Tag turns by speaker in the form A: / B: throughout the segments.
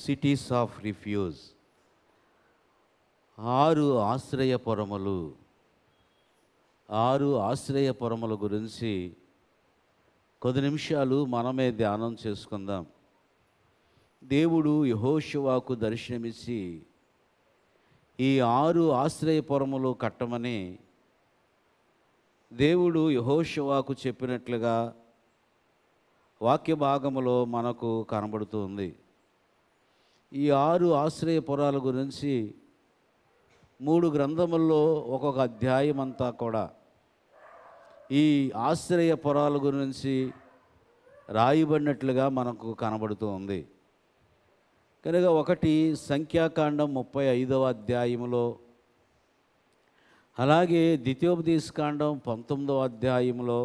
A: Cities of refuse ఆరు ఆశ్రయ పొరములు ఆరు ఆశ్రయ పొరముల గురించి కొద్ది నిమిషాలు మనమే ధ్యానం చేసుకుందాం దేవుడు యహోశివాకు దర్శనమిచ్చి ఈ ఆరు ఆశ్రయ పొరములు కట్టమని దేవుడు యహోశివాకు చెప్పినట్లుగా వాక్య భాగములో మనకు కనబడుతుంది ఈ ఆరు ఆశ్రయ పురాల గురించి మూడు గ్రంథముల్లో ఒక్కొక్క అధ్యాయం అంతా కూడా ఈ ఆశ్రయ పురాల గురించి రాయబడినట్లుగా మనకు కనబడుతూ ఉంది కనుక ఒకటి సంఖ్యాకాండం ముప్పై ఐదవ అధ్యాయంలో అలాగే ద్వితీయోపదేశకాండం పంతొమ్మిదవ అధ్యాయంలో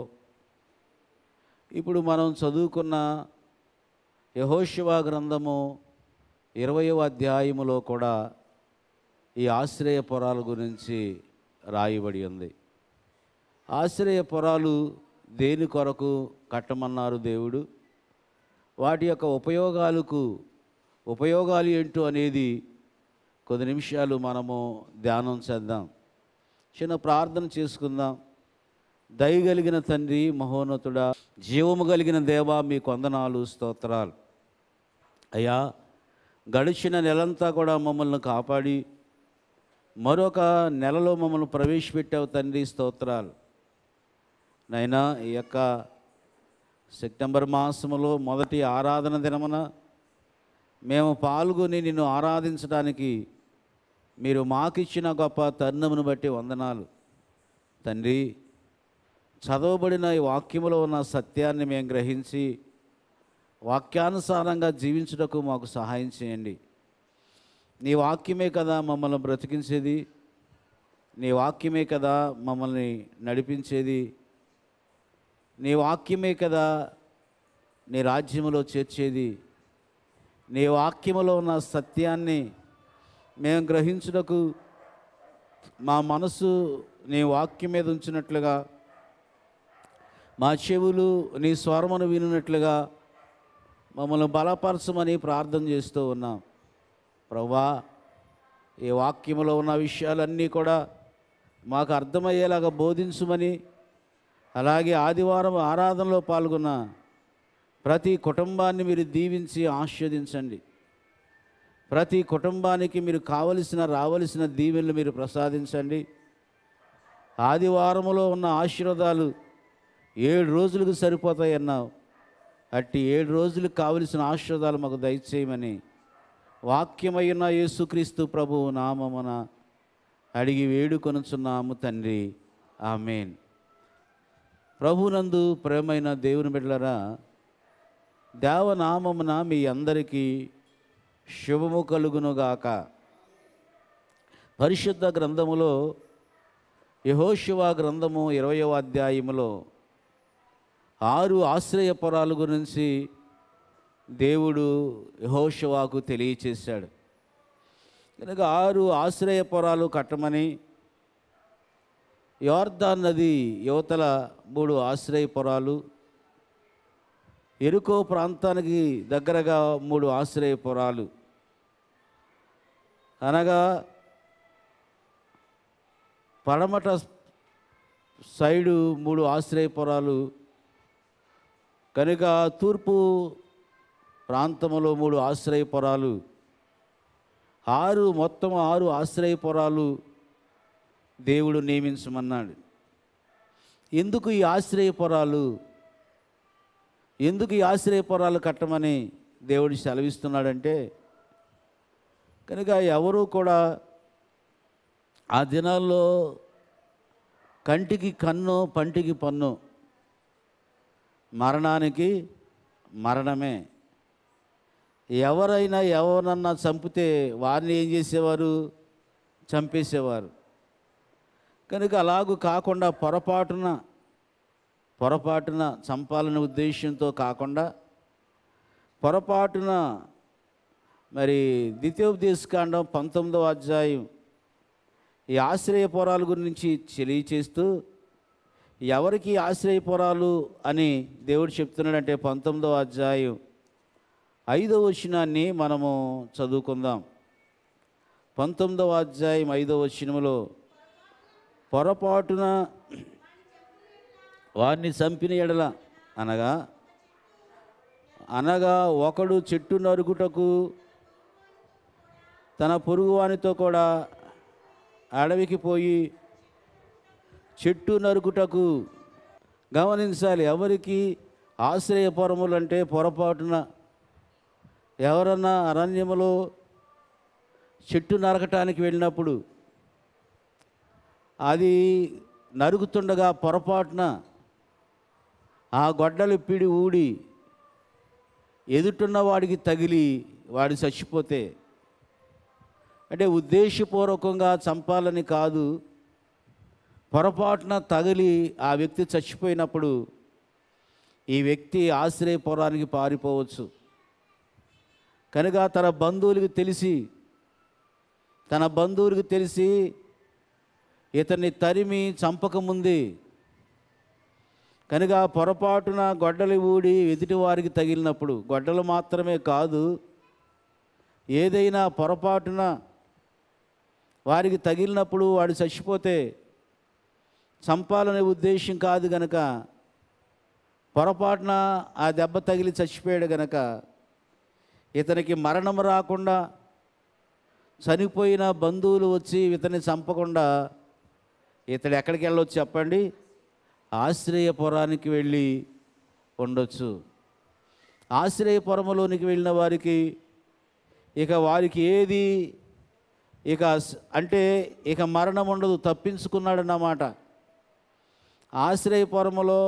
A: ఇప్పుడు మనం చదువుకున్న యహోశివా గ్రంథము ఇరవయో అధ్యాయములో కూడా ఈ ఆశ్రయ పొరాల గురించి రాయబడి ఉంది ఆశ్రయ పొరాలు దేని కొరకు కట్టమన్నారు దేవుడు వాటి యొక్క ఉపయోగాలకు ఉపయోగాలు ఏంటో అనేది కొద్ది నిమిషాలు మనము ధ్యానం చేద్దాం చిన్న ప్రార్థన చేసుకుందాం దయగలిగిన తండ్రి మహోన్నతుడా జీవము కలిగిన దేవా మీ కొందనాలు స్తోత్రాలు అయ్యా గడిచిన నెలంతా కూడా మమ్మల్ని కాపాడి మరొక నెలలో మమ్మల్ని ప్రవేశపెట్టావు తండ్రి స్తోత్రాలు నైనా ఈ యొక్క సెప్టెంబర్ మాసంలో మొదటి ఆరాధన దినమున మేము పాల్గొని నిన్ను ఆరాధించడానికి మీరు మాకిచ్చిన గొప్ప తరుణమును బట్టి వందనాలు తండ్రి చదవబడిన ఈ వాక్యములో ఉన్న సత్యాన్ని మేము గ్రహించి వాక్యానుసారంగా జీవించుటకు మాకు సహాయం చేయండి నీ వాక్యమే కదా మమ్మల్ని బ్రతికించేది నీ వాక్యమే కదా మమ్మల్ని నడిపించేది నీ వాక్యమే కదా నీ రాజ్యములో చేర్చేది నీ వాక్యములో ఉన్న సత్యాన్ని మేము గ్రహించుటకు మా మనసు నీ వాక్యం మీద ఉంచినట్లుగా మా చెవులు నీ స్వరమును వినినట్లుగా మమ్మల్ని బలపరచమని ప్రార్థన చేస్తూ ఉన్నాం ప్రభా ఈ వాక్యంలో ఉన్న విషయాలన్నీ కూడా మాకు అర్థమయ్యేలాగా బోధించమని అలాగే ఆదివారం ఆరాధనలో పాల్గొన్న ప్రతి కుటుంబాన్ని మీరు దీవించి ఆస్వాదించండి ప్రతి కుటుంబానికి మీరు కావలసిన రావలసిన దీవెనలు మీరు ప్రసాదించండి ఆదివారంలో ఉన్న ఆశీర్వాదాలు ఏడు రోజులకు సరిపోతాయన్నావు అట్టి ఏడు రోజులు కావలసిన ఆశీర్వాదాలు మాకు దయచేయమని వాక్యమైన యేసుక్రీస్తు ప్రభు నామమున అడిగి వేడుకొనుచున్నాము తండ్రి ఆమెన్ ప్రభునందు ప్రేమైన దేవుని బిడ్డలరా దేవనామమున మీ అందరికీ శుభము కలుగునుగాక పరిశుద్ధ గ్రంథములో యహోశివ గ్రంథము ఇరవయో అధ్యాయములో ఆరు ఆశ్రయ పొరాల గురించి దేవుడు యహోషవాకు తెలియచేశాడు కనుక ఆరు ఆశ్రయ పొరాలు కట్టమని యోర్ధాన్ నది యువతల మూడు ఆశ్రయ పొరాలు ఎరుకో ప్రాంతానికి దగ్గరగా మూడు ఆశ్రయ పొరాలు అనగా పడమట సైడు మూడు ఆశ్రయ పొరాలు కనుక తూర్పు ప్రాంతంలో మూడు ఆశ్రయపురాలు ఆరు మొత్తం ఆరు ఆశ్రయపురాలు దేవుడు నియమించమన్నాడు ఎందుకు ఈ ఆశ్రయపురాలు ఎందుకు ఈ ఆశ్రయపురాలు కట్టమని దేవుడు సెలవిస్తున్నాడంటే కనుక ఎవరూ కూడా ఆ దినాల్లో కంటికి కన్ను పంటికి పన్ను మరణానికి మరణమే ఎవరైనా ఎవరన్నా చంపితే వారిని ఏం చేసేవారు చంపేసేవారు కనుక అలాగూ కాకుండా పొరపాటున పొరపాటున చంపాలనే ఉద్దేశంతో కాకుండా పొరపాటున మరి ద్వితీయోపదేశకాండం పంతొమ్మిదవ అధ్యాయం ఈ ఆశ్రయ పొరాల గురించి తెలియచేస్తూ ఎవరికి ఆశ్రయపురాలు అని దేవుడు చెప్తున్నాడంటే పంతొమ్మిదవ అధ్యాయం ఐదవ వచనాన్ని మనము చదువుకుందాం పంతొమ్మిదవ అధ్యాయం ఐదవ వచనంలో పొరపాటున వారిని చంపిన ఎడల అనగా అనగా ఒకడు చెట్టు నరుకుటకు తన పొరుగువానితో కూడా అడవికి పోయి చెట్టు నరుకుటకు గమనించాలి ఎవరికి ఆశ్రయ అంటే పొరపాటున ఎవరన్నా అరణ్యములో చెట్టు నరకటానికి వెళ్ళినప్పుడు అది నరుకుతుండగా పొరపాటున ఆ గొడ్డలు పిడి ఊడి ఎదుటున్న వాడికి తగిలి వాడు చచ్చిపోతే అంటే ఉద్దేశపూర్వకంగా చంపాలని కాదు పొరపాటున తగిలి ఆ వ్యక్తి చచ్చిపోయినప్పుడు ఈ వ్యక్తి ఆశ్రయపురానికి పారిపోవచ్చు కనుక తన బంధువులకు తెలిసి తన బంధువులకు తెలిసి ఇతన్ని తరిమి చంపకముంది కనుక పొరపాటున గొడ్డలి ఊడి ఎదుటి వారికి తగిలినప్పుడు గొడ్డలు మాత్రమే కాదు ఏదైనా పొరపాటున వారికి తగిలినప్పుడు వాడు చచ్చిపోతే చంపాలనే ఉద్దేశం కాదు గనక పొరపాటున ఆ దెబ్బ తగిలి చచ్చిపోయాడు గనక ఇతనికి మరణం రాకుండా చనిపోయిన బంధువులు వచ్చి ఇతన్ని చంపకుండా ఇతడు ఎక్కడికి వెళ్ళొచ్చు చెప్పండి ఆశ్రయపురానికి వెళ్ళి ఉండొచ్చు ఆశ్రయపురములోనికి వెళ్ళిన వారికి ఇక వారికి ఏది ఇక అంటే ఇక మరణం ఉండదు తప్పించుకున్నాడన్నమాట ఆశ్రయపురములో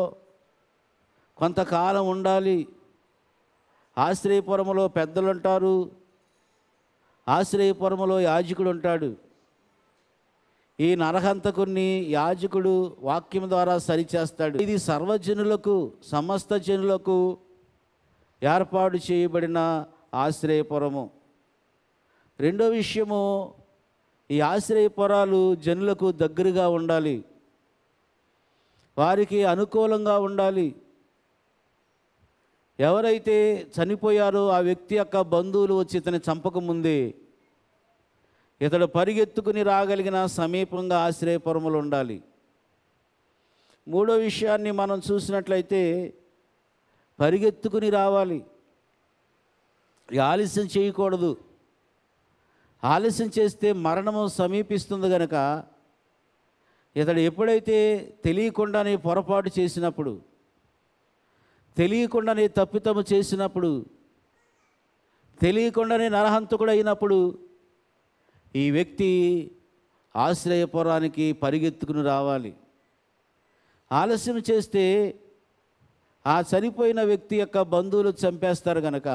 A: కొంతకాలం ఉండాలి ఆశ్రయపురములో పెద్దలు ఉంటారు ఆశ్రయపురములో యాజకుడు ఉంటాడు ఈ నరహంతకుని యాజకుడు వాక్యం ద్వారా సరిచేస్తాడు ఇది సర్వజనులకు సమస్త జనులకు ఏర్పాటు చేయబడిన ఆశ్రయపురము రెండో విషయము ఈ ఆశ్రయపురాలు జనులకు దగ్గరగా ఉండాలి వారికి అనుకూలంగా ఉండాలి ఎవరైతే చనిపోయారో ఆ వ్యక్తి యొక్క బంధువులు వచ్చి ఇతని చంపకముందే ఇతడు పరిగెత్తుకుని రాగలిగిన సమీపంగా ఆశ్రయపురములు ఉండాలి మూడో విషయాన్ని మనం చూసినట్లయితే పరిగెత్తుకుని రావాలి ఆలస్యం చేయకూడదు ఆలస్యం చేస్తే మరణము సమీపిస్తుంది కనుక ఇతడు ఎప్పుడైతే తెలియకుండానే పొరపాటు చేసినప్పుడు తెలియకుండానే తప్పితము చేసినప్పుడు తెలియకుండానే నరహంతకుడు అయినప్పుడు ఈ వ్యక్తి ఆశ్రయపురానికి పరిగెత్తుకుని రావాలి ఆలస్యం చేస్తే ఆ చనిపోయిన వ్యక్తి యొక్క బంధువులు చంపేస్తారు గనక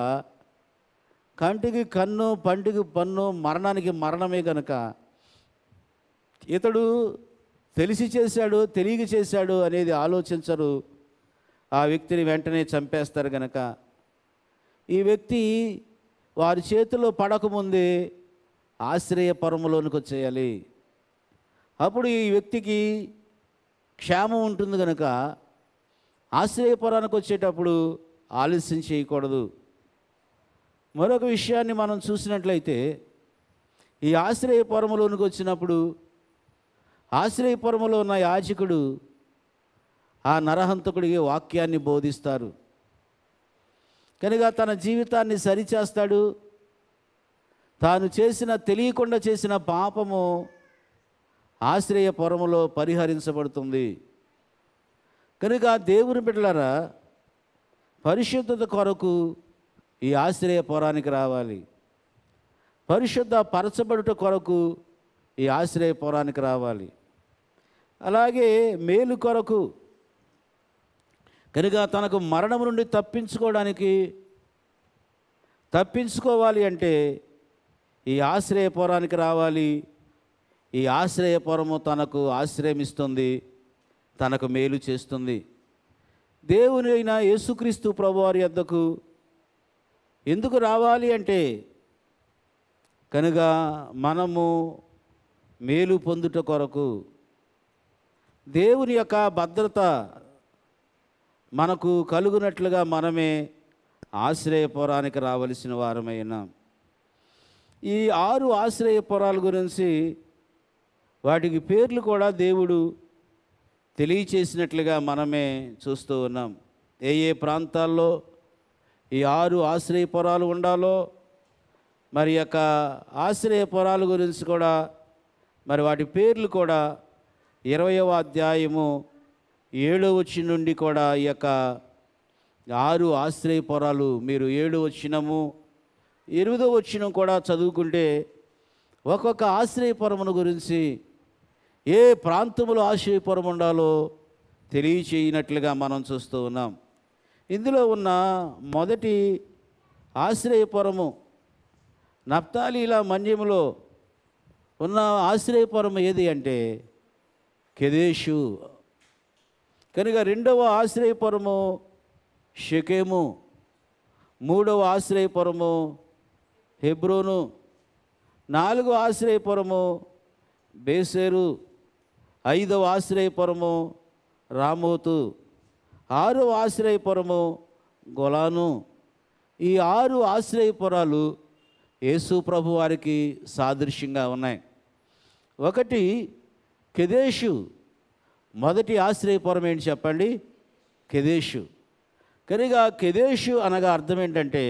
A: కంటికి కన్ను పంటికి పన్ను మరణానికి మరణమే గనక ఇతడు తెలిసి చేశాడు తెలియక చేశాడు అనేది ఆలోచించరు ఆ వ్యక్తిని వెంటనే చంపేస్తారు గనక ఈ వ్యక్తి వారి చేతిలో పడకముందే ఆశ్రయపరములోనికి వచ్చేయాలి అప్పుడు ఈ వ్యక్తికి క్షేమం ఉంటుంది కనుక ఆశ్రయపురానికి వచ్చేటప్పుడు ఆలస్యం చేయకూడదు మరొక విషయాన్ని మనం చూసినట్లయితే ఈ ఆశ్రయపురములోనికి వచ్చినప్పుడు ఆశ్రయపురములో ఉన్న యాచకుడు ఆ నరహంతకుడికి వాక్యాన్ని బోధిస్తారు కనుక తన జీవితాన్ని సరిచేస్తాడు తాను చేసిన తెలియకుండా చేసిన పాపము ఆశ్రయపురములో పరిహరించబడుతుంది కనుక దేవుని బిడ్డలరా పరిశుద్ధత కొరకు ఈ ఆశ్రయ పొరానికి రావాలి పరిశుద్ధ పరచబడుట కొరకు ఈ ఆశ్రయపురానికి రావాలి అలాగే మేలు కొరకు కనుక తనకు మరణం నుండి తప్పించుకోవడానికి తప్పించుకోవాలి అంటే ఈ ఆశ్రయపురానికి రావాలి ఈ ఆశ్రయపురము తనకు ఆశ్రయమిస్తుంది తనకు మేలు చేస్తుంది దేవుని అయిన యేసుక్రీస్తు ప్రభువారి వద్దకు ఎందుకు రావాలి అంటే కనుక మనము మేలు పొందుట కొరకు దేవుని యొక్క భద్రత మనకు కలుగునట్లుగా మనమే ఆశ్రయపురానికి రావలసిన వారమైనా ఈ ఆరు ఆశ్రయపురాల గురించి వాటికి పేర్లు కూడా దేవుడు తెలియచేసినట్లుగా మనమే చూస్తూ ఉన్నాం ఏ ఏ ప్రాంతాల్లో ఈ ఆరు ఆశ్రయపురాలు ఉండాలో మరి యొక్క ఆశ్రయపురాల గురించి కూడా మరి వాటి పేర్లు కూడా ఇరవయవ అధ్యాయము ఏడో వచ్చి నుండి కూడా ఈ యొక్క ఆరు ఆశ్రయ పొరాలు మీరు ఏడు వచ్చినము ఎనిమిదో వచ్చినం కూడా చదువుకుంటే ఒక్కొక్క ఆశ్రయపురమును గురించి ఏ ప్రాంతంలో ఆశ్రయపురం ఉండాలో తెలియచేయనట్లుగా మనం చూస్తూ ఉన్నాం ఇందులో ఉన్న మొదటి ఆశ్రయపురము నప్తాలీల మన్యములో ఉన్న ఆశ్రయపురం ఏది అంటే కెదేషు కనుక రెండవ ఆశ్రయపురము షకేము మూడవ ఆశ్రయపురము హెబ్రోను నాలుగవ ఆశ్రయపురము బేసేరు ఐదవ ఆశ్రయపురము రామోతు ఆరవ ఆశ్రయపురము గొలాను ఈ ఆరు ఆశ్రయపురాలు యేసు ప్రభు వారికి సాదృశ్యంగా ఉన్నాయి ఒకటి కెదేషు మొదటి ఆశ్రయపురం ఏంటి చెప్పండి కెదేషు కనుక కెదేషు అనగా అర్థం ఏంటంటే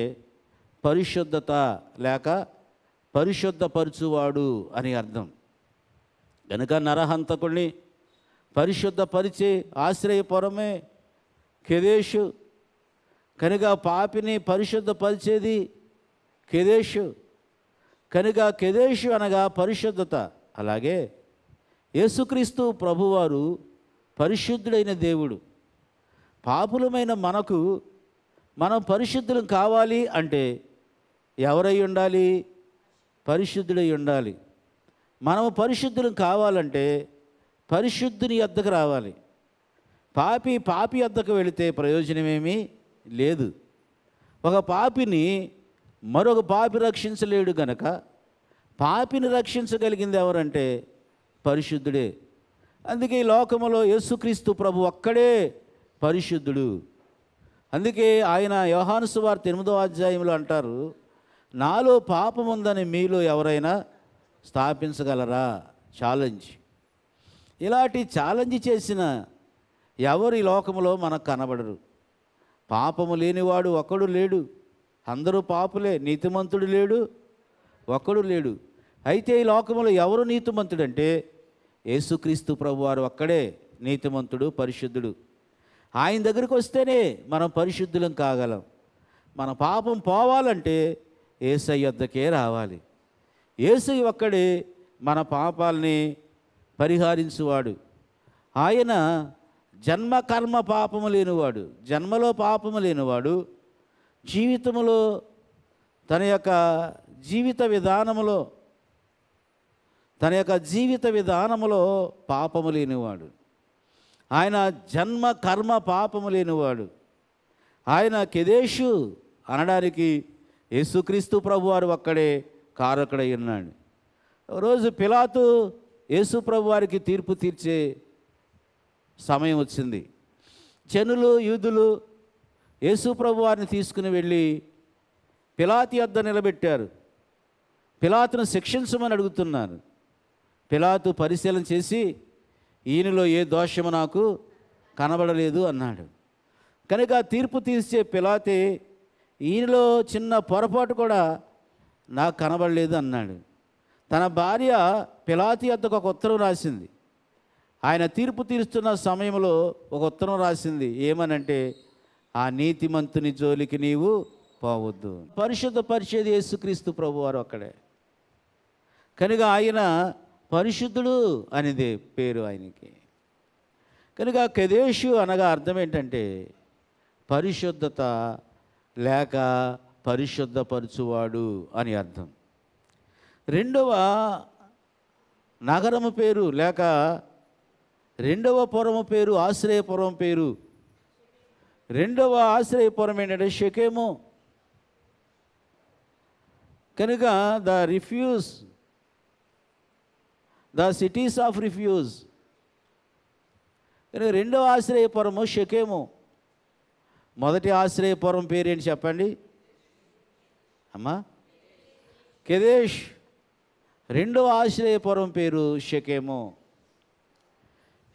A: పరిశుద్ధత లేక పరిశుద్ధపరచువాడు అని అర్థం కనుక నరహంతకుణ్ణి పరిశుద్ధపరిచే ఆశ్రయపురమే కెదేషు కనుక పాపిని పరిశుద్ధపరిచేది కెదేషు కనుక కెదేషు అనగా పరిశుద్ధత అలాగే యేసుక్రీస్తు ప్రభువారు పరిశుద్ధుడైన దేవుడు పాపులమైన మనకు మనం పరిశుద్ధులం కావాలి అంటే ఎవరై ఉండాలి పరిశుద్ధుడై ఉండాలి మనము పరిశుద్ధులం కావాలంటే పరిశుద్ధుని వద్దకు రావాలి పాపి పాపి వద్దకు వెళితే ప్రయోజనమేమీ లేదు ఒక పాపిని మరొక పాపి రక్షించలేడు గనక పాపిని రక్షించగలిగింది ఎవరంటే పరిశుద్ధుడే అందుకే ఈ లోకములో యేసుక్రీస్తు ప్రభు ఒక్కడే పరిశుద్ధుడు అందుకే ఆయన యోహానుసు వార్త ఎనిమిదో అధ్యాయంలో అంటారు నాలో పాపం ఉందని మీలో ఎవరైనా స్థాపించగలరా ఛాలెంజ్ ఇలాంటి ఛాలెంజ్ చేసిన ఎవరు ఈ లోకంలో మనకు కనబడరు పాపము లేనివాడు ఒకడు లేడు అందరూ పాపులే నీతిమంతుడు లేడు ఒక్కడు లేడు అయితే ఈ లోకంలో ఎవరు నీతిమంతుడు అంటే యేసుక్రీస్తు ప్రభువారు ఒక్కడే నీతిమంతుడు పరిశుద్ధుడు ఆయన దగ్గరికి వస్తేనే మనం పరిశుద్ధులం కాగలం మన పాపం పోవాలంటే ఏసై యొద్దకే రావాలి ఏసై ఒక్కడే మన పాపాలని పరిహరించువాడు ఆయన జన్మ కర్మ పాపము లేనివాడు జన్మలో పాపము లేనివాడు జీవితంలో తన యొక్క జీవిత విధానములో తన యొక్క జీవిత విధానములో పాపము లేనివాడు ఆయన జన్మ కర్మ పాపము లేనివాడు ఆయన కెదేషు అనడానికి యేసుక్రీస్తు ప్రభు వారు ఒక్కడే కారకుడై ఉన్నాడు రోజు పిలాతు యేసు ప్రభు వారికి తీర్పు తీర్చే సమయం వచ్చింది జనులు యూదులు యేసుప్రభు వారిని తీసుకుని వెళ్ళి పిలాతి అద్ద నిలబెట్టారు పిలాతును శిక్షించమని అడుగుతున్నారు పిలాతు పరిశీలన చేసి ఈయనలో ఏ దోషము నాకు కనబడలేదు అన్నాడు కనుక తీర్పు తీసే పిలాతే ఈయనలో చిన్న పొరపాటు కూడా నాకు కనబడలేదు అన్నాడు తన భార్య పిలాతి అద్దకు ఒక ఉత్తరం రాసింది ఆయన తీర్పు తీరుస్తున్న సమయంలో ఒక ఉత్తరం రాసింది ఏమనంటే ఆ నీతిమంతుని జోలికి నీవు పోవద్దు పరిశుద్ధ పరిచేది యేసుక్రీస్తు ప్రభువారు అక్కడే కనుక ఆయన పరిశుద్ధుడు అనేది పేరు ఆయనకి కనుక కదేషు అనగా అర్థం ఏంటంటే పరిశుద్ధత లేక పరిశుద్ధపరచువాడు అని అర్థం రెండవ నగరము పేరు లేక రెండవ పురము పేరు ఆశ్రయపురం పేరు రెండవ ఆశ్రయపురం ఏంటంటే షకేము కనుక the refuge the cities of refuge కనుక రెండవ ఆశ్రయపురము షకేము మొదటి ఆశ్రయపురం ఏంటి చెప్పండి అమ్మా కెదేష్ రెండవ ఆశ్రయపురం పేరు షకేము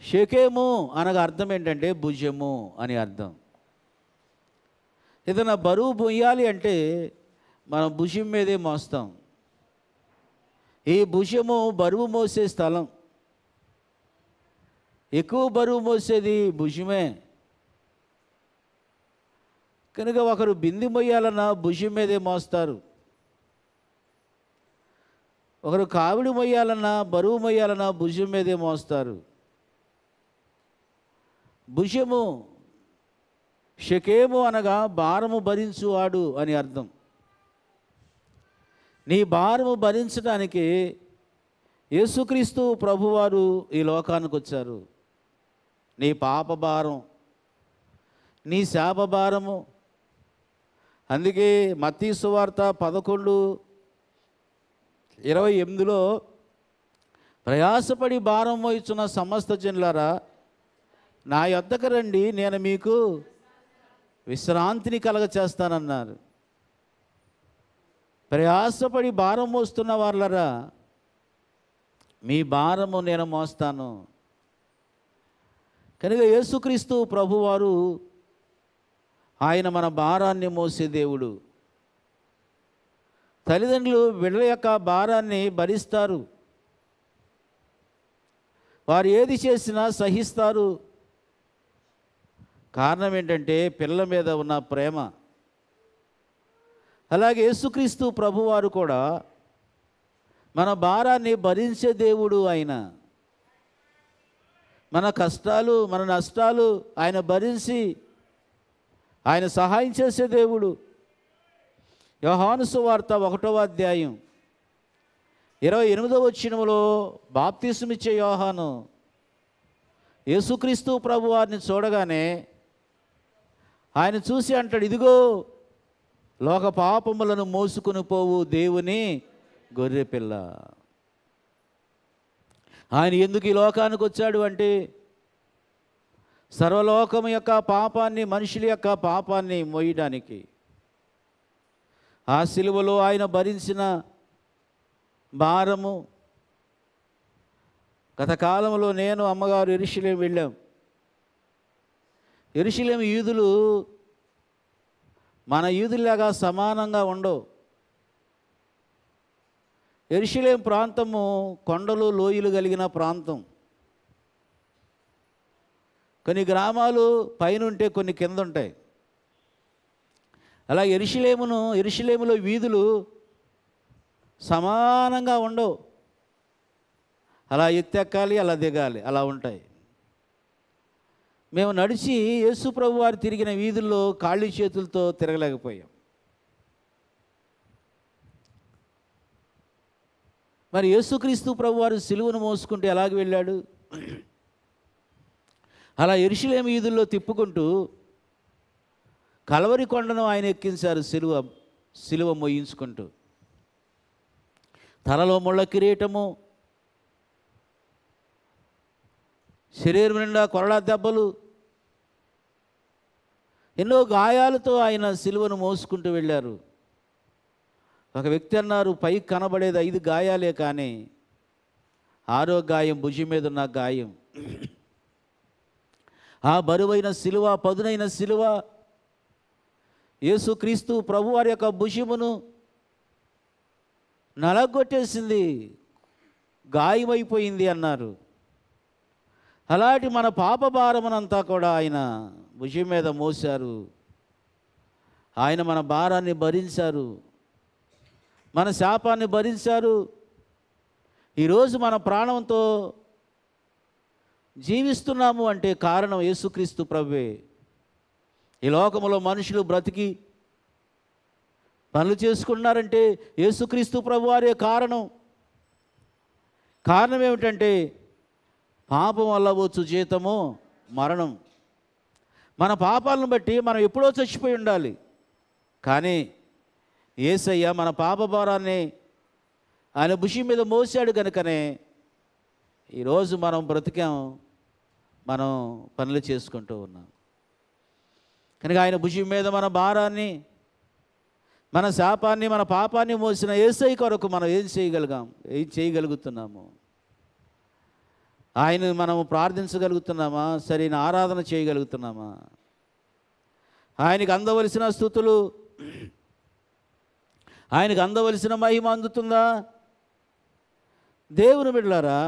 A: షకేము అనగా అర్థం ఏంటంటే భుజము అని అర్థం ఏదైనా బరువు మొయ్యాలి అంటే మనం భుషం మీదే మోస్తాం ఈ భుషము బరువు మోసే స్థలం ఎక్కువ బరువు మోసేది భుషమే కనుక ఒకరు బింది మొయ్యాలన్నా భుషం మీదే మోస్తారు ఒకరు కావిడి మొయ్యాలన్నా బరువు మొయ్యాలన్నా భుజం మీదే మోస్తారు భుజము షకేము అనగా భారము భరించువాడు అని అర్థం నీ భారము భరించడానికి యేసుక్రీస్తు ప్రభువారు ఈ లోకానికి వచ్చారు నీ పాప భారం నీ శాప భారము అందుకే మతీసు వార్త పదకొండు ఇరవై ఎనిమిదిలో ప్రయాసపడి భారం వహించిన సమస్త జనులారా నా యొద్దకు రండి నేను మీకు విశ్రాంతిని కలగ చేస్తానన్నారు ప్రయాసపడి భారం మోస్తున్న వాళ్ళరా మీ భారము నేను మోస్తాను కనుక యేసుక్రీస్తు ప్రభువారు ఆయన మన భారాన్ని మోసే దేవుడు తల్లిదండ్రులు బిడ్డల యొక్క భారాన్ని భరిస్తారు వారు ఏది చేసినా సహిస్తారు కారణం ఏంటంటే పిల్లల మీద ఉన్న ప్రేమ అలాగే యేసుక్రీస్తు ప్రభువారు కూడా మన భారాన్ని భరించే దేవుడు ఆయన మన కష్టాలు మన నష్టాలు ఆయన భరించి ఆయన సహాయం చేసే దేవుడు యోహానుసు వార్త ఒకటవ అధ్యాయం ఇరవై ఎనిమిదవ వచ్చినములో బాప్తీసుమిచ్చే యోహాను యేసుక్రీస్తు ప్రభు వారిని చూడగానే ఆయన చూసి అంటాడు ఇదిగో లోక పాపములను మోసుకుని పోవు దేవుని గొర్రెపిల్ల ఆయన ఎందుకు ఈ లోకానికి వచ్చాడు అంటే సర్వలోకం యొక్క పాపాన్ని మనుషుల యొక్క పాపాన్ని మోయడానికి ఆ సిలువలో ఆయన భరించిన భారము గత కాలంలో నేను అమ్మగారు ఇరుషులే వెళ్ళాం ఎరుశలేం యూదులు మన యూదులాగా సమానంగా ఉండవు ఎరుశలేం ప్రాంతము కొండలు లోయలు కలిగిన ప్రాంతం కొన్ని గ్రామాలు పైన ఉంటే కొన్ని కింద ఉంటాయి అలా ఎరుశలేమును ఎరుశలేములో వీధులు సమానంగా ఉండవు అలా ఎత్తెక్కాలి అలా దిగాలి అలా ఉంటాయి మేము నడిచి యేసు ప్రభు వారు తిరిగిన వీధుల్లో ఖాళీ చేతులతో తిరగలేకపోయాం మరి యేసుక్రీస్తు ప్రభు వారు సిలువను మోసుకుంటూ ఎలాగ వెళ్ళాడు అలా ఎరుషులేం వీధుల్లో తిప్పుకుంటూ కలవరి కొండను ఆయన ఎక్కించారు సిలువ సిలువ మోయించుకుంటూ తలలో ముళ్ళ కిరీటము శరీరం నిండా కొరడా దెబ్బలు ఎన్నో గాయాలతో ఆయన సిలువను మోసుకుంటూ వెళ్ళారు ఒక వ్యక్తి అన్నారు పైకి కనబడేది ఐదు గాయాలే కానీ ఆరో గాయం భుజం మీద ఉన్న గాయం ఆ బరువైన శిలువ పదునైన శిలువ యేసుక్రీస్తు ప్రభు వారి యొక్క భుజమును నలగొట్టేసింది గాయమైపోయింది అన్నారు అలాంటి మన పాప భారమునంతా కూడా ఆయన భుజం మీద మోశారు ఆయన మన భారాన్ని భరించారు మన శాపాన్ని భరించారు ఈరోజు మన ప్రాణంతో జీవిస్తున్నాము అంటే కారణం యేసుక్రీస్తు ప్రభువే ఈ లోకంలో మనుషులు బ్రతికి పనులు చేసుకున్నారంటే యేసుక్రీస్తు ప్రభువారే కారణం కారణం ఏమిటంటే పాపం వల్ల వచ్చు జీతము మరణం మన పాపాలను బట్టి మనం ఎప్పుడో చచ్చిపోయి ఉండాలి కానీ ఏసయ్య మన పాప భారాన్ని ఆయన భుషి మీద మోసాడు కనుకనే ఈరోజు మనం బ్రతికాం మనం పనులు చేసుకుంటూ ఉన్నాం కనుక ఆయన భుషి మీద మన భారాన్ని మన శాపాన్ని మన పాపాన్ని మోసిన ఏసై కొరకు మనం ఏం చేయగలిగాం ఏం చేయగలుగుతున్నాము ఆయన మనము ప్రార్థించగలుగుతున్నామా సరైన ఆరాధన చేయగలుగుతున్నామా ఆయనకు అందవలసిన స్థుతులు ఆయనకు అందవలసిన మహిమ అందుతుందా దేవుని బిడ్డలారా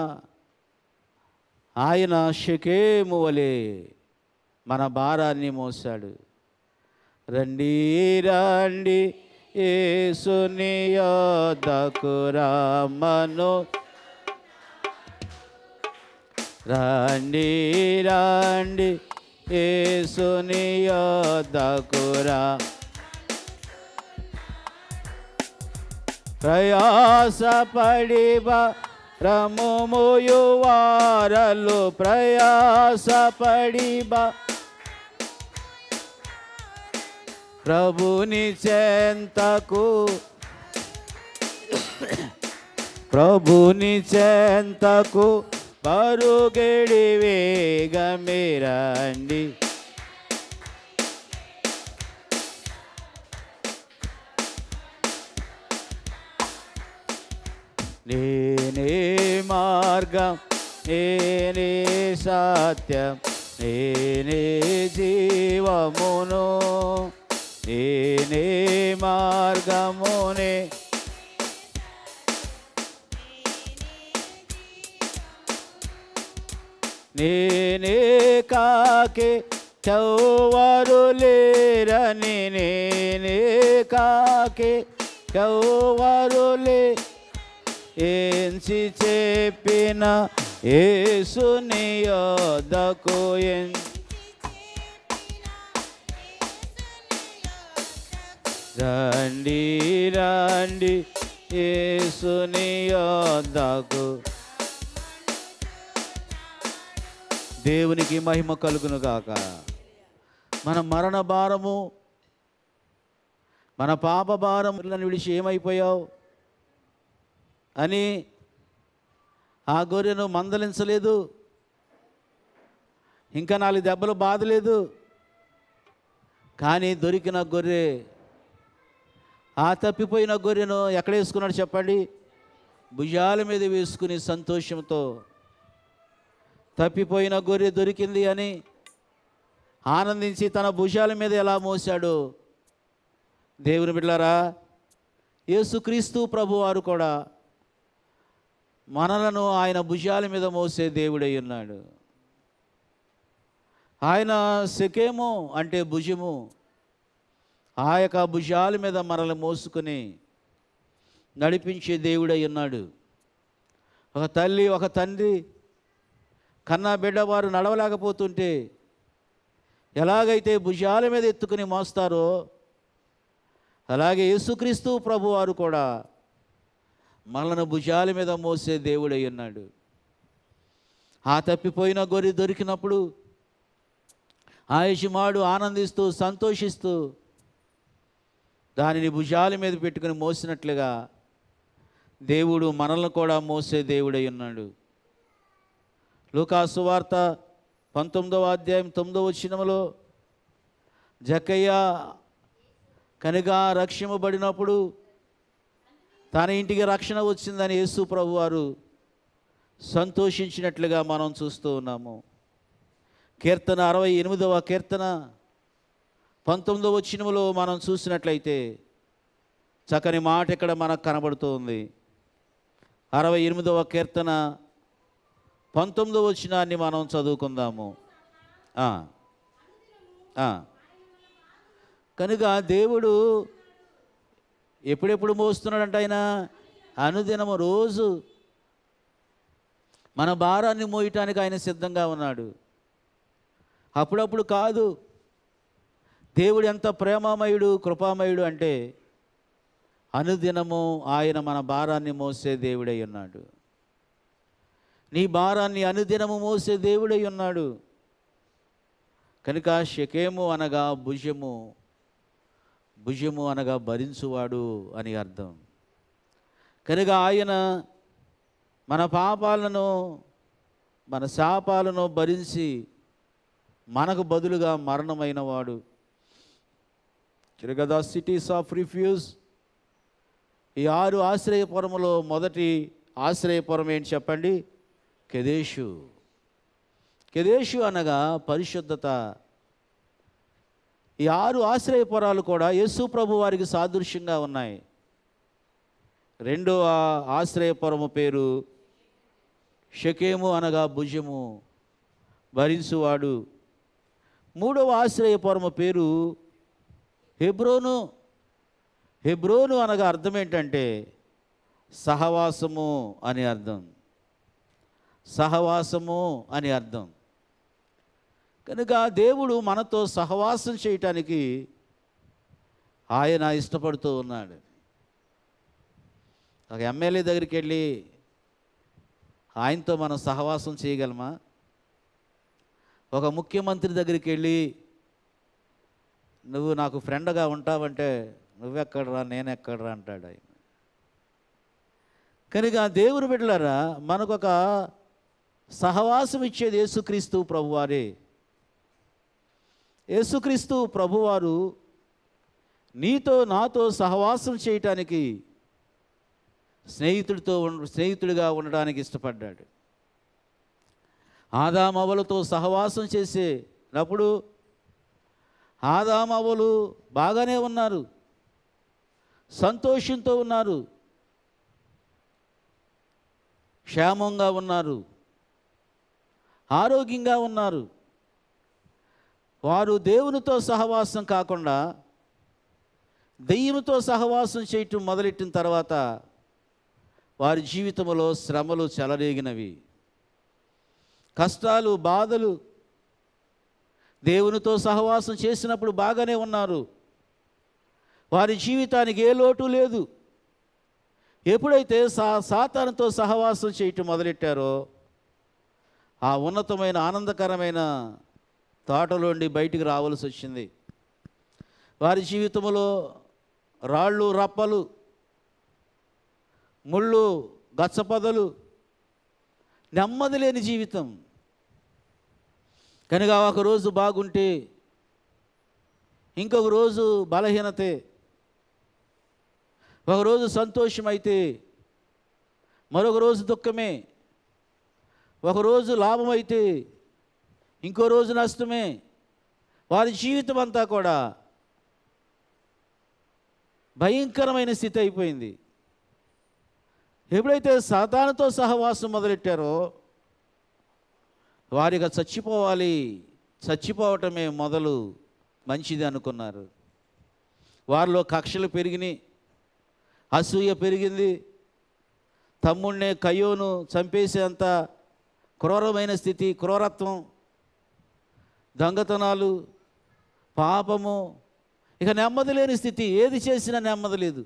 A: ఆయన షకేము వలే మన భారాన్ని మోసాడు రండి రండి సునియో దకురా మనో రండి రండి ఏసుని యొద్దకురా ప్రయాసపడి ప్రయాస పడివ ప్రభుని చెంతకు ప్రభుని చెంతకు ಮರುಗಿಡಿವೇಗ ಮೇರಂಡಿ నేనే మార్గం నేనే సత్యం నేనే జీవమును నేనే మార్గమునే నేనే కాకే చౌవరు లేరని నేనే కాకే చౌవరు లే ఏంచి చెప్పిన ఏ యొద్దకు రండి రండి సునియో యొద్దకు దేవునికి మహిమ కలుగును గాక మన మరణ భారము మన పాప భారములను విడిచి ఏమైపోయావు అని ఆ గొర్రెను మందలించలేదు ఇంకా నాలుగు దెబ్బలు బాధలేదు కానీ దొరికిన గొర్రె ఆ తప్పిపోయిన గొర్రెను ఎక్కడ వేసుకున్నాడు చెప్పండి భుజాల మీద వేసుకుని సంతోషంతో తప్పిపోయిన గొర్రె దొరికింది అని ఆనందించి తన భుజాల మీద ఎలా మోశాడు దేవుని బిడ్డలారా యేసుక్రీస్తు ప్రభువారు కూడా మనలను ఆయన భుజాల మీద మోసే దేవుడై ఉన్నాడు ఆయన శకేము అంటే భుజము ఆ యొక్క భుజాల మీద మనల్ని మోసుకుని నడిపించే దేవుడై ఉన్నాడు ఒక తల్లి ఒక తండ్రి కన్నా బిడ్డ వారు నడవలేకపోతుంటే ఎలాగైతే భుజాల మీద ఎత్తుకుని మోస్తారో అలాగే యేసుక్రీస్తు ప్రభు వారు కూడా మనను భుజాల మీద మోసే దేవుడై ఉన్నాడు ఆ తప్పిపోయిన గొర్రె దొరికినప్పుడు ఆయుషమాడు ఆనందిస్తూ సంతోషిస్తూ దానిని భుజాల మీద పెట్టుకుని మోసినట్లుగా దేవుడు మనల్ని కూడా మోసే దేవుడై ఉన్నాడు లూకాసు వార్త పంతొమ్మిదవ అధ్యాయం తొమ్మిదవ వచ్చినములో జకయ్య కనుక రక్షింపబడినప్పుడు తన ఇంటికి రక్షణ వచ్చిందని యేసు ప్రభు వారు సంతోషించినట్లుగా మనం చూస్తూ ఉన్నాము కీర్తన అరవై ఎనిమిదవ కీర్తన పంతొమ్మిదవ వచ్చినములో మనం చూసినట్లయితే చక్కని మాట ఇక్కడ మనకు కనబడుతుంది అరవై ఎనిమిదవ కీర్తన పంతొమ్మిదో వచ్చినాన్ని మనం చదువుకుందాము కనుక దేవుడు ఎప్పుడెప్పుడు మోస్తున్నాడంట ఆయన అనుదినము రోజు మన భారాన్ని మోయటానికి ఆయన సిద్ధంగా ఉన్నాడు అప్పుడప్పుడు కాదు దేవుడు ఎంత ప్రేమమయుడు కృపామయుడు అంటే అనుదినము ఆయన మన భారాన్ని మోసే దేవుడై ఉన్నాడు నీ భారాన్ని అనుదినము మోసే దేవుడై ఉన్నాడు కనుక శకేము అనగా భుజము భుజము అనగా భరించువాడు అని అర్థం కనుక ఆయన మన పాపాలను మన శాపాలను భరించి మనకు బదులుగా మరణమైన వాడు ద సిటీస్ ఆఫ్ రిఫ్యూజ్ ఈ ఆరు ఆశ్రయపురములో మొదటి ఆశ్రయపురం ఏంటి చెప్పండి కెదేషు కెదేషు అనగా పరిశుద్ధత ఈ ఆరు ఆశ్రయపురాలు కూడా యేసు ప్రభు వారికి సాదృశ్యంగా ఉన్నాయి రెండో ఆశ్రయపురము పేరు షకేము అనగా భుజము భరించువాడు మూడవ ఆశ్రయపురము పేరు హెబ్రోను హెబ్రోను అనగా అర్థం ఏంటంటే సహవాసము అని అర్థం సహవాసము అని అర్థం కనుక దేవుడు మనతో సహవాసం చేయటానికి ఆయన ఇష్టపడుతూ ఉన్నాడు ఒక ఎమ్మెల్యే దగ్గరికి వెళ్ళి ఆయనతో మనం సహవాసం చేయగలమా ఒక ముఖ్యమంత్రి దగ్గరికి వెళ్ళి నువ్వు నాకు ఫ్రెండ్గా ఉంటావంటే నువ్వెక్కడరా నేనెక్కడరా అంటాడు ఆయన కనుక దేవుని బిడ్డలారా మనకొక సహవాసం ఇచ్చేది యేసుక్రీస్తు ప్రభువారే యేసుక్రీస్తు ప్రభువారు నీతో నాతో సహవాసం చేయటానికి స్నేహితుడితో స్నేహితుడిగా ఉండడానికి ఇష్టపడ్డాడు ఆదామవలతో సహవాసం చేసేటప్పుడు ఆదామవలు బాగానే ఉన్నారు సంతోషంతో ఉన్నారు క్షేమంగా ఉన్నారు ఆరోగ్యంగా ఉన్నారు వారు దేవునితో సహవాసం కాకుండా దెయ్యముతో సహవాసం చేయటం మొదలెట్టిన తర్వాత వారి జీవితంలో శ్రమలు చెలరేగినవి కష్టాలు బాధలు దేవునితో సహవాసం చేసినప్పుడు బాగానే ఉన్నారు వారి జీవితానికి ఏ లోటు లేదు ఎప్పుడైతే సా సాతానుతో సహవాసం చేయటం మొదలెట్టారో ఆ ఉన్నతమైన ఆనందకరమైన తోటలోండి బయటికి రావాల్సి వచ్చింది వారి జీవితంలో రాళ్ళు రప్పలు ముళ్ళు గచ్చపదలు నెమ్మది లేని జీవితం కనుక ఒకరోజు బాగుంటే ఇంకొక రోజు బలహీనతే ఒకరోజు సంతోషమైతే మరొక రోజు దుఃఖమే ఒకరోజు లాభం అయితే ఇంకో రోజు నష్టమే వారి జీవితం అంతా కూడా భయంకరమైన స్థితి అయిపోయింది ఎప్పుడైతే సాతానుతో సహవాసం మొదలెట్టారో వారిగా చచ్చిపోవాలి చచ్చిపోవటమే మొదలు మంచిది అనుకున్నారు వారిలో కక్షలు పెరిగినాయి అసూయ పెరిగింది తమ్ముడినే కయోను చంపేసేంత క్రూరమైన స్థితి క్రూరత్వం దొంగతనాలు పాపము ఇక నెమ్మది లేని స్థితి ఏది చేసినా నెమ్మది లేదు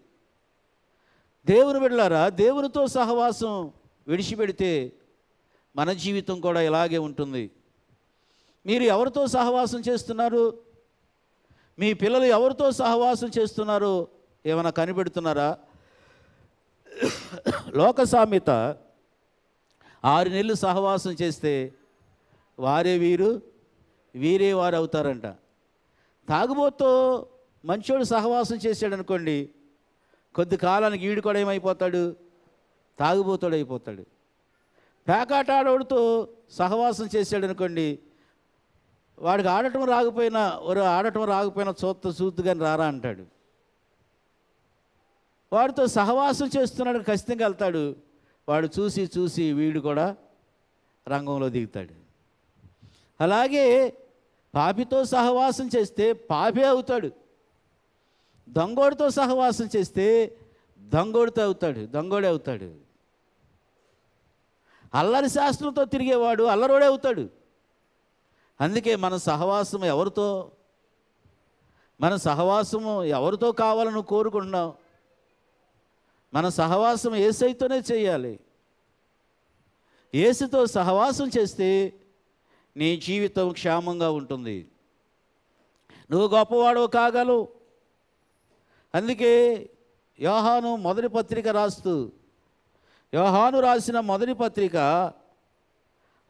A: దేవుని వెళ్ళారా దేవునితో సహవాసం విడిచిపెడితే మన జీవితం కూడా ఇలాగే ఉంటుంది మీరు ఎవరితో సహవాసం చేస్తున్నారు మీ పిల్లలు ఎవరితో సహవాసం చేస్తున్నారు ఏమైనా కనిపెడుతున్నారా లోక సామెత ఆరు నెలలు సహవాసం చేస్తే వారే వీరు వీరే వారు అవుతారంట తాగుబోతో మంచోడు సహవాసం చేశాడు అనుకోండి కొద్ది కాలానికి ఈడు కూడా ఏమైపోతాడు తాగుబోతాడు అయిపోతాడు పేకాటాడోడితో సహవాసం చేశాడు అనుకోండి వాడికి ఆడటం రాకపోయినా ఒక ఆడటం రాకపోయినా చూత కానీ రారా అంటాడు వాడితో సహవాసం చేస్తున్నాడు ఖచ్చితంగా వెళ్తాడు వాడు చూసి చూసి వీడు కూడా రంగంలో దిగతాడు అలాగే పాపితో సహవాసం చేస్తే పాపే అవుతాడు దంగోడితో సహవాసం చేస్తే దంగోడి అవుతాడు దంగోడే అవుతాడు అల్లరి శాస్త్రులతో తిరిగేవాడు అల్లరోడే అవుతాడు అందుకే మనం సహవాసం ఎవరితో మనం సహవాసము ఎవరితో కావాలనుకోరుకుంటున్నాం మన సహవాసం ఏసైతోనే చేయాలి ఏసుతో సహవాసం చేస్తే నీ జీవితం క్షేమంగా ఉంటుంది నువ్వు గొప్పవాడవు కాగలవు అందుకే యోహాను మొదటి పత్రిక రాస్తూ యోహాను రాసిన మొదటి పత్రిక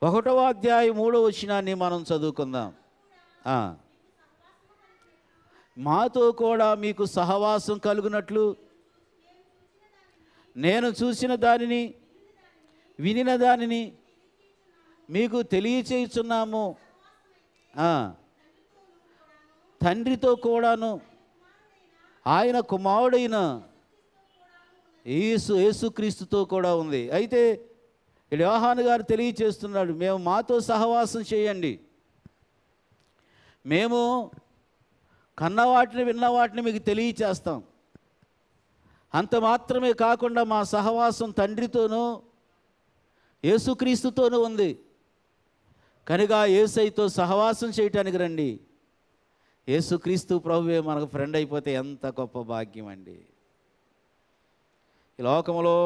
A: ఒకటవ అధ్యాయం మూడవ వచ్చినాన్ని మనం చదువుకుందాం మాతో కూడా మీకు సహవాసం కలుగునట్లు నేను చూసిన దానిని వినిన దానిని మీకు తెలియచేయుచున్నాము తండ్రితో కూడాను ఆయన కుమారుడైన యేసు యేసుక్రీస్తుతో కూడా ఉంది అయితే వ్యవహాన్ గారు తెలియచేస్తున్నాడు మేము మాతో సహవాసం చేయండి మేము కన్న వాటిని విన్న వాటిని మీకు తెలియచేస్తాం అంత మాత్రమే కాకుండా మా సహవాసం తండ్రితోనూ యేసుక్రీస్తుతోనూ ఉంది కనుక ఏసైతో సహవాసం చేయటానికి రండి యేసుక్రీస్తు ప్రభువే మనకు ఫ్రెండ్ అయిపోతే ఎంత గొప్ప భాగ్యం అండి లోకంలో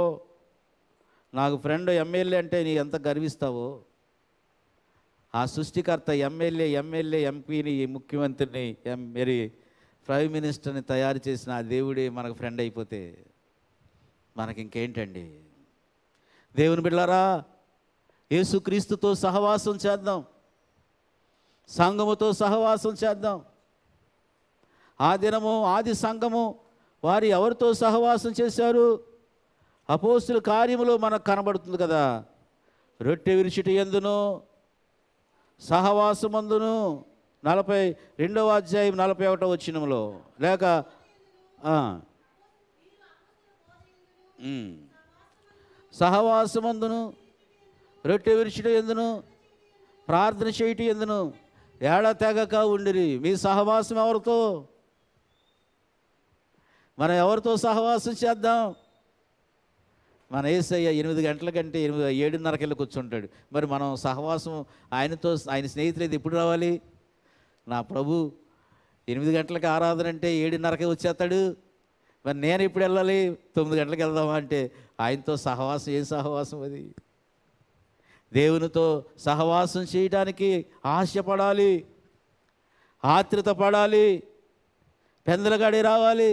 A: నాకు ఫ్రెండ్ ఎమ్మెల్యే అంటే నీ ఎంత గర్విస్తావో ఆ సృష్టికర్త ఎమ్మెల్యే ఎమ్మెల్యే ఎంపీని ముఖ్యమంత్రిని మరి ప్రైమ్ మినిస్టర్ ని తయారీ చేసినా దేవుడే మనకు ఫ్రెండ్ అయిపోతే మనకి ఇంకేంటి అండి దేవుని బిడ్డలారా యేసుక్రీస్తుతో సహవాసం చేద్దాం సంఘముతో సహవాసం చేద్దాం ఆ దినము ఆది సంఘము వారి ఎవరు తో సహవాసం చేసారు అపోస్ల్ కార్యములో మనకు కనబడుతుంది కదా రొట్టె విరుచిటి యందును సహవాసమందును నలభై రెండవ అధ్యాయం నలభై ఒకటో వచ్చినంలో లేక సహవాసమందును రొట్టె విరుచుడు ఎందును ప్రార్థన చేయటం ఎందును ఏడ తెగక ఉండిరి మీ సహవాసం ఎవరితో మనం ఎవరితో సహవాసం చేద్దాం మన ఏసయ్య ఎనిమిది గంటల కంటే ఎనిమిది ఏడున్నరకెళ్ళి కూర్చుంటాడు మరి మనం సహవాసం ఆయనతో ఆయన స్నేహితులు ఎప్పుడు రావాలి నా ప్రభు 8 గంటలకు ఆరాధన అంటే 7:30 కి వచ్చేస్తాడు మరి నేను ఇప్పుడు ఎళ్ళాలి 9 గంటలకు వెళ్తాం అంటే ఆయనతో సహవాసం ఏం సహవాసం అది దేవునితో సహవాసం చేయడానికి ఆశ్యపడాలి ఆత్రుతపడాలి పెందలగడి రావాలి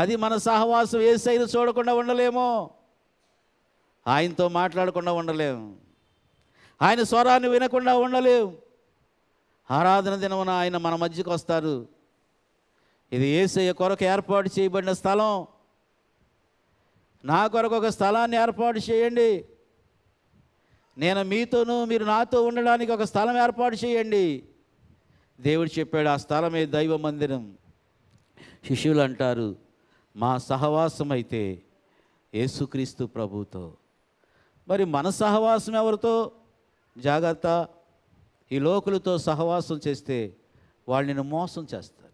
A: అది మన సహవాసం యేసయ్యని చూడకుండా ఉండలేము ఆయనతో మాట్లాడుకుండా ఉండలేం ఆయన స్వరాన్ని వినకుండా ఉండలేం ఆరాధన దినమున ఆయన మన మధ్యకు వస్తారు ఇది ఏసయ్య కొరకు ఏర్పాటు చేయబడిన స్థలం నా కొరకు ఒక స్థలాన్ని ఏర్పాటు చేయండి నేను మీతోనూ మీరు నాతో ఉండడానికి ఒక స్థలం ఏర్పాటు చేయండి దేవుడు చెప్పాడు ఆ స్థలమే దైవ మందిరం శిష్యులు అంటారు మా సహవాసం అయితే యేసుక్రీస్తు ప్రభుతో మరి మన సహవాసం ఎవరితో జాగ్రత్త ఈ లోకులతో సహవాసం చేస్తే వాళ్ళు నిన్ను మోసం చేస్తారు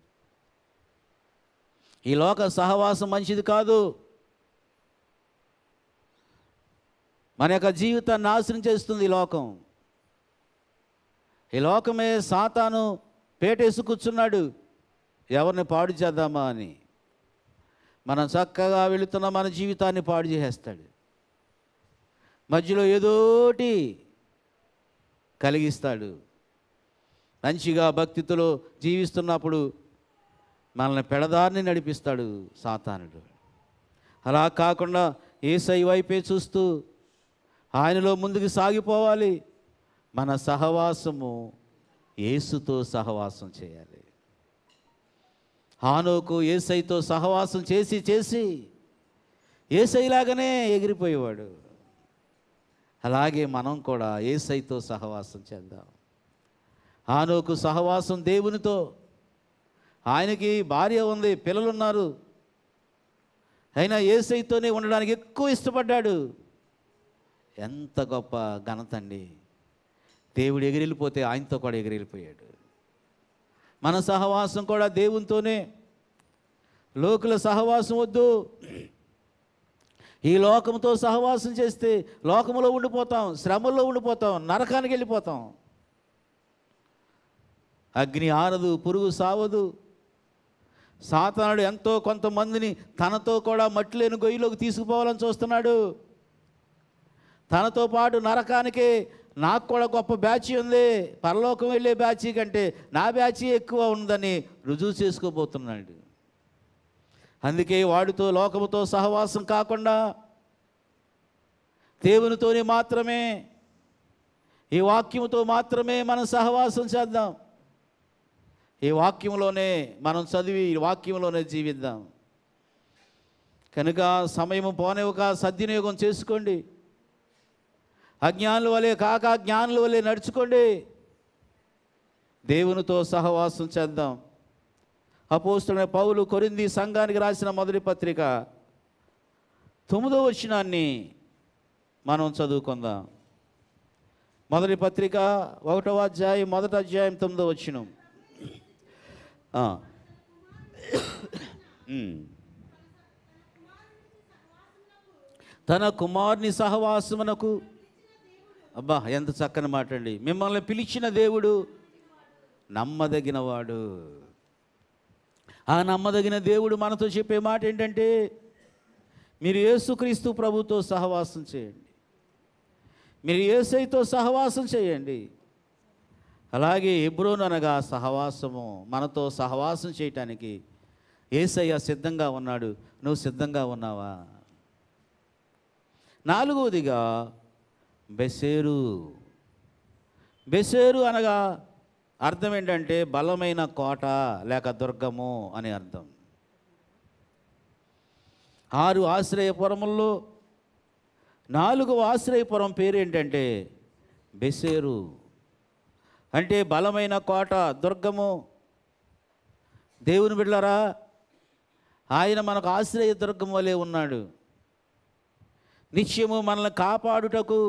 A: ఈ లోక సహవాసం మంచిది కాదు మన యొక్క జీవితాన్ని నాశనం చేస్తుంది ఈ లోకం ఈ లోకమే సాతాను పేటేసి కూర్చున్నాడు ఎవరిని పాడు చేద్దామా అని మనం చక్కగా వెళుతున్న మన జీవితాన్ని పాడు చేసేస్తాడు మధ్యలో ఏదోటి కలిగిస్తాడు మంచిగా భక్తితో జీవిస్తున్నప్పుడు మనల్ని పెడదారిని నడిపిస్తాడు సాతానుడు అలా కాకుండా ఏసై వైపే చూస్తూ ఆయనలో ముందుకు సాగిపోవాలి మన సహవాసము ఏసుతో సహవాసం చేయాలి హానోకు ఏసైతో సహవాసం చేసి చేసి ఏసైలాగానే ఎగిరిపోయేవాడు అలాగే మనం కూడా ఏసైతో సహవాసం చేద్దాం ఆనోకు సహవాసం దేవునితో ఆయనకి భార్య ఉంది పిల్లలున్నారు అయినా ఏసైతోనే ఉండడానికి ఎక్కువ ఇష్టపడ్డాడు ఎంత గొప్ప ఘనత అండి దేవుడు ఎగిరిపోతే ఆయనతో కూడా ఎగిరిపోయాడు మన సహవాసం కూడా దేవునితోనే లోకుల సహవాసం వద్దు ఈ లోకంతో సహవాసం చేస్తే లోకంలో ఉండిపోతాం శ్రమంలో ఉండిపోతాం నరకానికి వెళ్ళిపోతాం అగ్ని ఆరదు పురుగు సావదు సాతానుడు ఎంతో కొంతమందిని తనతో కూడా మట్టి లేని గొయ్యిలోకి తీసుకుపోవాలని చూస్తున్నాడు తనతో పాటు నరకానికే నాకు కూడా గొప్ప బ్యాచ్ ఉంది పరలోకం వెళ్ళే బ్యాచ్ కంటే నా బ్యాచ్ ఎక్కువ ఉందని రుజువు చేసుకోబోతున్నాడు అందుకే వాడితో లోకముతో సహవాసం కాకుండా దేవునితోనే మాత్రమే ఈ వాక్యముతో మాత్రమే మనం సహవాసం చేద్దాం ఈ వాక్యంలోనే మనం చదివి ఈ వాక్యంలోనే జీవిద్దాం కనుక సమయం పోనివ్వక సద్వినియోగం చేసుకోండి అజ్ఞానుల వలె కాక జ్ఞానుల వలె నడుచుకోండి దేవునితో సహవాసం చేద్దాం అపోస్తున్న పౌలు కొరింది సంఘానికి రాసిన మొదటి పత్రిక తొమ్మిదో వచ్చినాన్ని మనం చదువుకుందాం మొదటి పత్రిక ఒకటవ అధ్యాయం మొదటి అధ్యాయం తొమ్మిదో వచ్చినాం Hmm. తన కుమారుని సహవాసమునకు అబ్బా ఎంత చక్కని మాట అండి మిమ్మల్ని పిలిచిన దేవుడు నమ్మదగినవాడు ఆ నమ్మదగిన దేవుడు మనతో చెప్పే మాట ఏంటంటే మీరు ఏసుక్రీస్తు ప్రభుతో సహవాసం చేయండి మీరు ఏసైతో సహవాసం చేయండి అలాగే ఎబ్రోన్ అనగా సహవాసము మనతో సహవాసం చేయటానికి ఏసయ్య సిద్ధంగా ఉన్నాడు నువ్వు సిద్ధంగా ఉన్నావా నాలుగవదిగా బెసేరు బెసేరు అనగా అర్థం ఏంటంటే బలమైన కోట లేక దుర్గము అని అర్థం ఆరు ఆశ్రయపురముల్లో నాలుగవ ఆశ్రయపురం పేరు ఏంటంటే బెసేరు అంటే బలమైన కోట దుర్గము దేవుని బిడ్డలరా ఆయన మనకు ఆశ్రయ దుర్గం వలె ఉన్నాడు నిత్యము మనల్ని కాపాడుటకు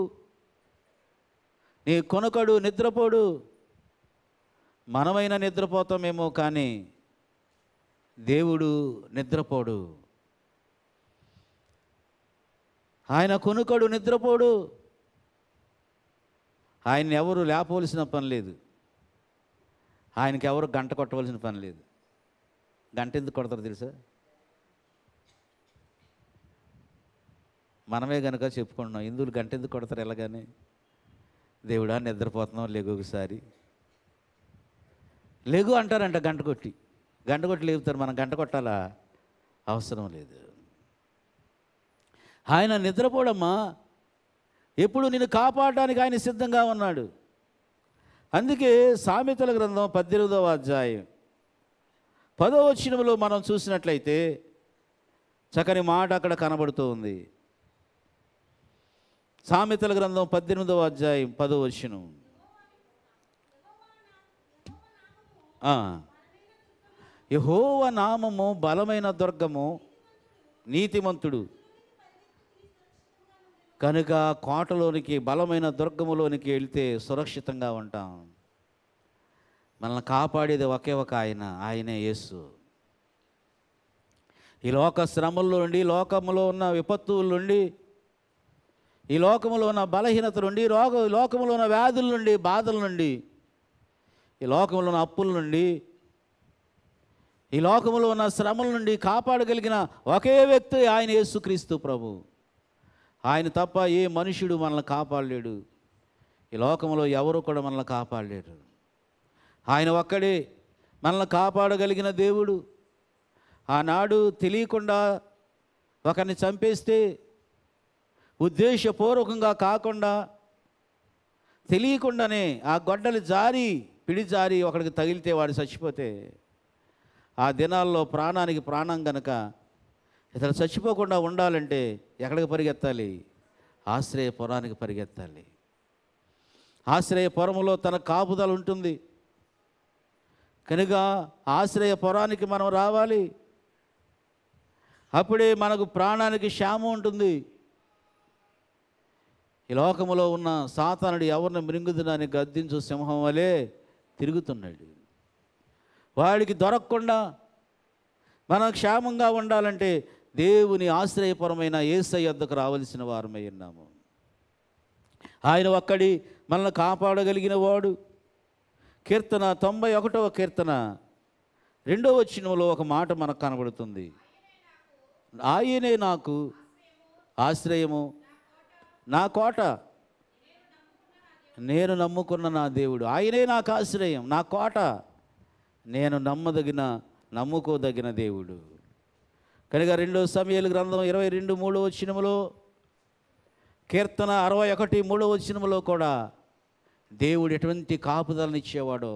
A: నీ కొనుకడు నిద్రపోడు మనమైన నిద్రపోతామేమో కానీ దేవుడు నిద్రపోడు ఆయన కొనుకడు నిద్రపోడు ఆయన ఎవరు లేపవలసిన పని లేదు ఆయనకి ఎవరు గంట కొట్టవలసిన పని లేదు గంట ఎందుకు కొడతారు తెలుసా మనమే కనుక చెప్పుకుంటున్నాం హిందువులు గంట ఎందుకు కొడతారు ఎలాగని దేవుడా నిద్రపోతున్నాం లేగు ఒకసారి లేగు అంటారంట గంట కొట్టి గంట కొట్టి లేపుతారు మనం గంట కొట్టాలా అవసరం లేదు ఆయన నిద్రపోవడమ్మా ఎప్పుడు నిన్ను కాపాడడానికి ఆయన సిద్ధంగా ఉన్నాడు అందుకే సామెతల గ్రంథం పద్దెనిమిదవ అధ్యాయం పదో వచ్చినంలో మనం చూసినట్లయితే చక్కని మాట అక్కడ కనబడుతూ ఉంది సామెతల గ్రంథం పద్దెనిమిదవ అధ్యాయం పదో వచ్చినం యహోవ నామము బలమైన దుర్గము నీతిమంతుడు కనుక కోటలోనికి బలమైన దుర్గములోనికి వెళితే సురక్షితంగా ఉంటాం మనల్ని కాపాడేది ఒకే ఒక ఆయన ఆయనే యేసు ఈ లోక శ్రమల నుండి లోకములో ఉన్న విపత్తుల నుండి ఈ లోకములో ఉన్న బలహీనత నుండి రోగ లోకములో ఉన్న వ్యాధుల నుండి బాధల నుండి ఈ లోకములో ఉన్న అప్పుల నుండి ఈ లోకములో ఉన్న శ్రమల నుండి కాపాడగలిగిన ఒకే వ్యక్తి ఆయన యేసుక్రీస్తు ప్రభు ఆయన తప్ప ఏ మనుషుడు మనల్ని కాపాడలేడు ఈ లోకంలో ఎవరు కూడా మనల్ని కాపాడలేరు ఆయన ఒక్కడే మనల్ని కాపాడగలిగిన దేవుడు ఆనాడు తెలియకుండా ఒకరిని చంపేస్తే ఉద్దేశపూర్వకంగా కాకుండా తెలియకుండానే ఆ గొడ్డలు జారి పిడి జారి ఒకరికి తగిలితే వాడు చచ్చిపోతే ఆ దినాల్లో ప్రాణానికి ప్రాణం గనక ఇతను చచ్చిపోకుండా ఉండాలంటే ఎక్కడికి పరిగెత్తాలి ఆశ్రయ పొలానికి పరిగెత్తాలి ఆశ్రయ పొరములో తన కాపుదల ఉంటుంది కనుక ఆశ్రయ పొరానికి మనం రావాలి అప్పుడే మనకు ప్రాణానికి క్షామం ఉంటుంది ఈ లోకములో ఉన్న సాతానుడు ఎవరిని మృంగుదనాన్ని గద్దించు సింహం వలె తిరుగుతున్నాడు వాడికి దొరకకుండా మనం క్షేమంగా ఉండాలంటే దేవుని ఆశ్రయపరమైన ఏసై వద్దకు రావలసిన వారమై ఉన్నాము ఆయన ఒక్కడి మనల్ని కాపాడగలిగిన వాడు కీర్తన తొంభై ఒకటవ కీర్తన రెండవ వచ్చినలో ఒక మాట మనకు కనబడుతుంది ఆయనే నాకు ఆశ్రయము నా కోట నేను నమ్ముకున్న నా దేవుడు ఆయనే నాకు ఆశ్రయం నా కోట నేను నమ్మదగిన నమ్ముకోదగిన దేవుడు కనుక రెండు సమయాలు గ్రంథం ఇరవై రెండు మూడు వచ్చినములో కీర్తన అరవై ఒకటి మూడు వచ్చినములో కూడా దేవుడు ఎటువంటి ఇచ్చేవాడు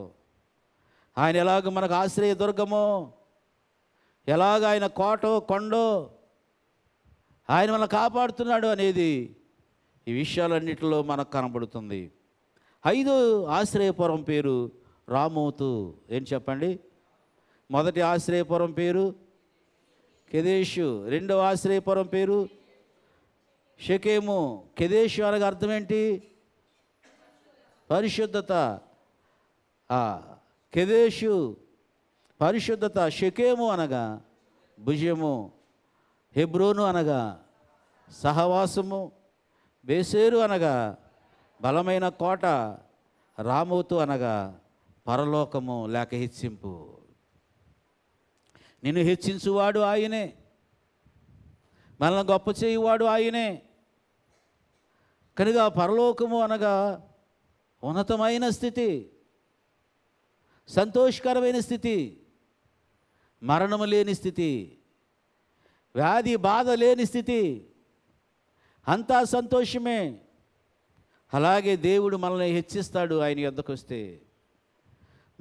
A: ఆయన ఎలాగ మనకు ఆశ్రయ దుర్గమో ఎలాగ ఆయన కోటో కొండో ఆయన మనల్ని కాపాడుతున్నాడు అనేది ఈ విషయాలన్నిటిలో మనకు కనబడుతుంది ఐదు ఆశ్రయపురం పేరు రామోతు ఏం చెప్పండి మొదటి ఆశ్రయపురం పేరు కెదేషు రెండవ ఆశ్రయపురం పేరు షకేము కెదేషు అనగా అర్థం ఏంటి పరిశుద్ధత కెదేషు పరిశుద్ధత షకేము అనగా భుజము హెబ్రోను అనగా సహవాసము బేసేరు అనగా బలమైన కోట రామోతు అనగా పరలోకము లేక హెచ్చింపు నిన్ను హెచ్చించువాడు ఆయనే మనల్ని గొప్ప చేయువాడు ఆయనే కనుక పరలోకము అనగా ఉన్నతమైన స్థితి సంతోషకరమైన స్థితి మరణము లేని స్థితి వ్యాధి బాధ లేని స్థితి అంతా సంతోషమే అలాగే దేవుడు మనల్ని హెచ్చిస్తాడు ఆయన ఎద్దకొస్తే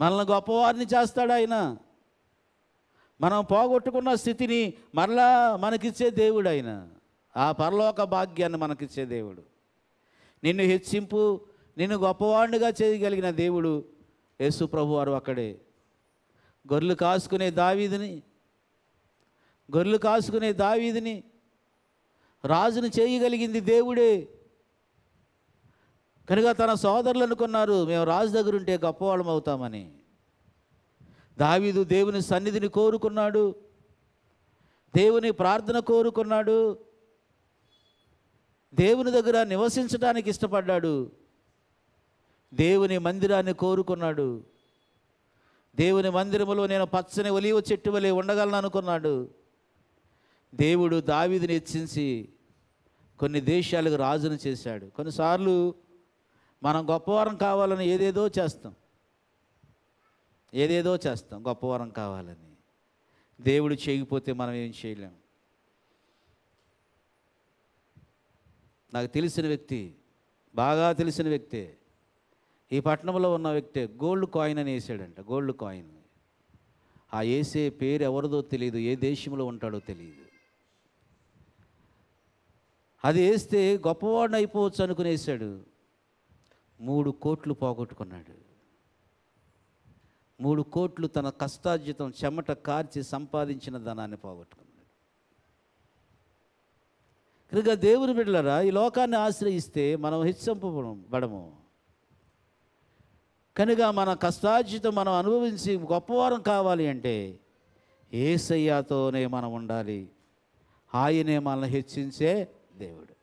A: మనల్ని గొప్పవారిని చేస్తాడు ఆయన మనం పోగొట్టుకున్న స్థితిని మరలా మనకిచ్చే దేవుడు ఆయన ఆ పరలోక భాగ్యాన్ని మనకిచ్చే దేవుడు నిన్ను హెచ్చింపు నిన్ను గొప్పవాడిగా చేయగలిగిన దేవుడు యేసు ప్రభు వారు అక్కడే గొర్రెలు కాసుకునే దావీదిని గొర్రెలు కాసుకునే దావీదిని రాజును చేయగలిగింది దేవుడే కనుక తన సోదరులు అనుకున్నారు మేము రాజు దగ్గరుంటే గొప్పవాళ్ళం అవుతామని దావీదు దేవుని సన్నిధిని కోరుకున్నాడు దేవుని ప్రార్థన కోరుకున్నాడు దేవుని దగ్గర నివసించడానికి ఇష్టపడ్డాడు దేవుని మందిరాన్ని కోరుకున్నాడు దేవుని మందిరములో నేను పచ్చని ఒలివ చెట్టు వలి ఉండగలను అనుకున్నాడు దేవుడు దావిదిని హెచ్చించి కొన్ని దేశాలకు రాజును చేశాడు కొన్నిసార్లు మనం గొప్పవారం కావాలని ఏదేదో చేస్తాం ఏదేదో చేస్తాం గొప్పవరం కావాలని దేవుడు చేయకపోతే మనం ఏం చేయలేం నాకు తెలిసిన వ్యక్తి బాగా తెలిసిన వ్యక్తే ఈ పట్టణంలో ఉన్న వ్యక్తే గోల్డ్ కాయిన్ అని వేసాడంట గోల్డ్ కాయిన్ ఆ వేసే పేరు ఎవరిదో తెలియదు ఏ దేశంలో ఉంటాడో తెలియదు అది వేస్తే గొప్పవాడిని అయిపోవచ్చు అనుకునేసాడు మూడు కోట్లు పోగొట్టుకున్నాడు మూడు కోట్లు తన కష్టార్జితం చెమట కార్చి సంపాదించిన ధనాన్ని పోగొట్టుకున్నాడు కనుక దేవుని బిడ్డలరా ఈ లోకాన్ని ఆశ్రయిస్తే మనం హెచ్చింపబడం బడము కనుక మన కష్టార్జితం మనం అనుభవించి గొప్పవారం కావాలి అంటే ఏసయ్యాతోనే మనం ఉండాలి ఆయనే మనల్ని హెచ్చించే దేవుడు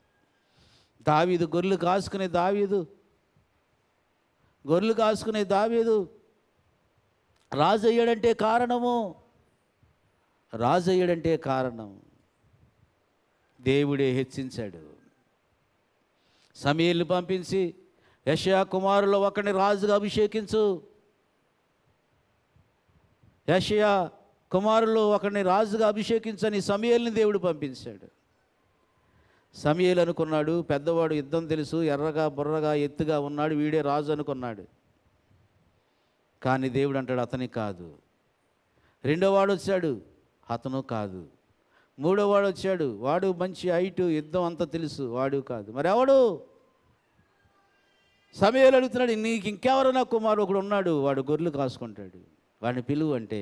A: దావీదు గొర్రెలు కాసుకునే దావీదు గొర్రెలు కాసుకునే దావీదు రాజు అయ్యాడంటే కారణము రాజు అయ్యాడంటే కారణం దేవుడే హెచ్చించాడు సమీల్ని పంపించి యషయా కుమారులు ఒకరిని రాజుగా అభిషేకించు యషయా కుమారులు ఒకరిని రాజుగా అభిషేకించని సమయల్ని దేవుడు పంపించాడు సమయలు అనుకున్నాడు పెద్దవాడు యుద్ధం తెలుసు ఎర్రగా బుర్రగా ఎత్తుగా ఉన్నాడు వీడే రాజు అనుకున్నాడు కానీ దేవుడు అంటాడు అతని కాదు రెండో వాడు వచ్చాడు అతను కాదు మూడో వాడు వచ్చాడు వాడు మంచి హైటు యుద్ధం అంతా తెలుసు వాడు కాదు మరి ఎవడు సమయాలు అడుగుతున్నాడు నీకు ఇంకెవరన్నా కుమారు కుమారుడు ఒకడు ఉన్నాడు వాడు గొర్రెలు కాసుకుంటాడు వాడిని పిలువు అంటే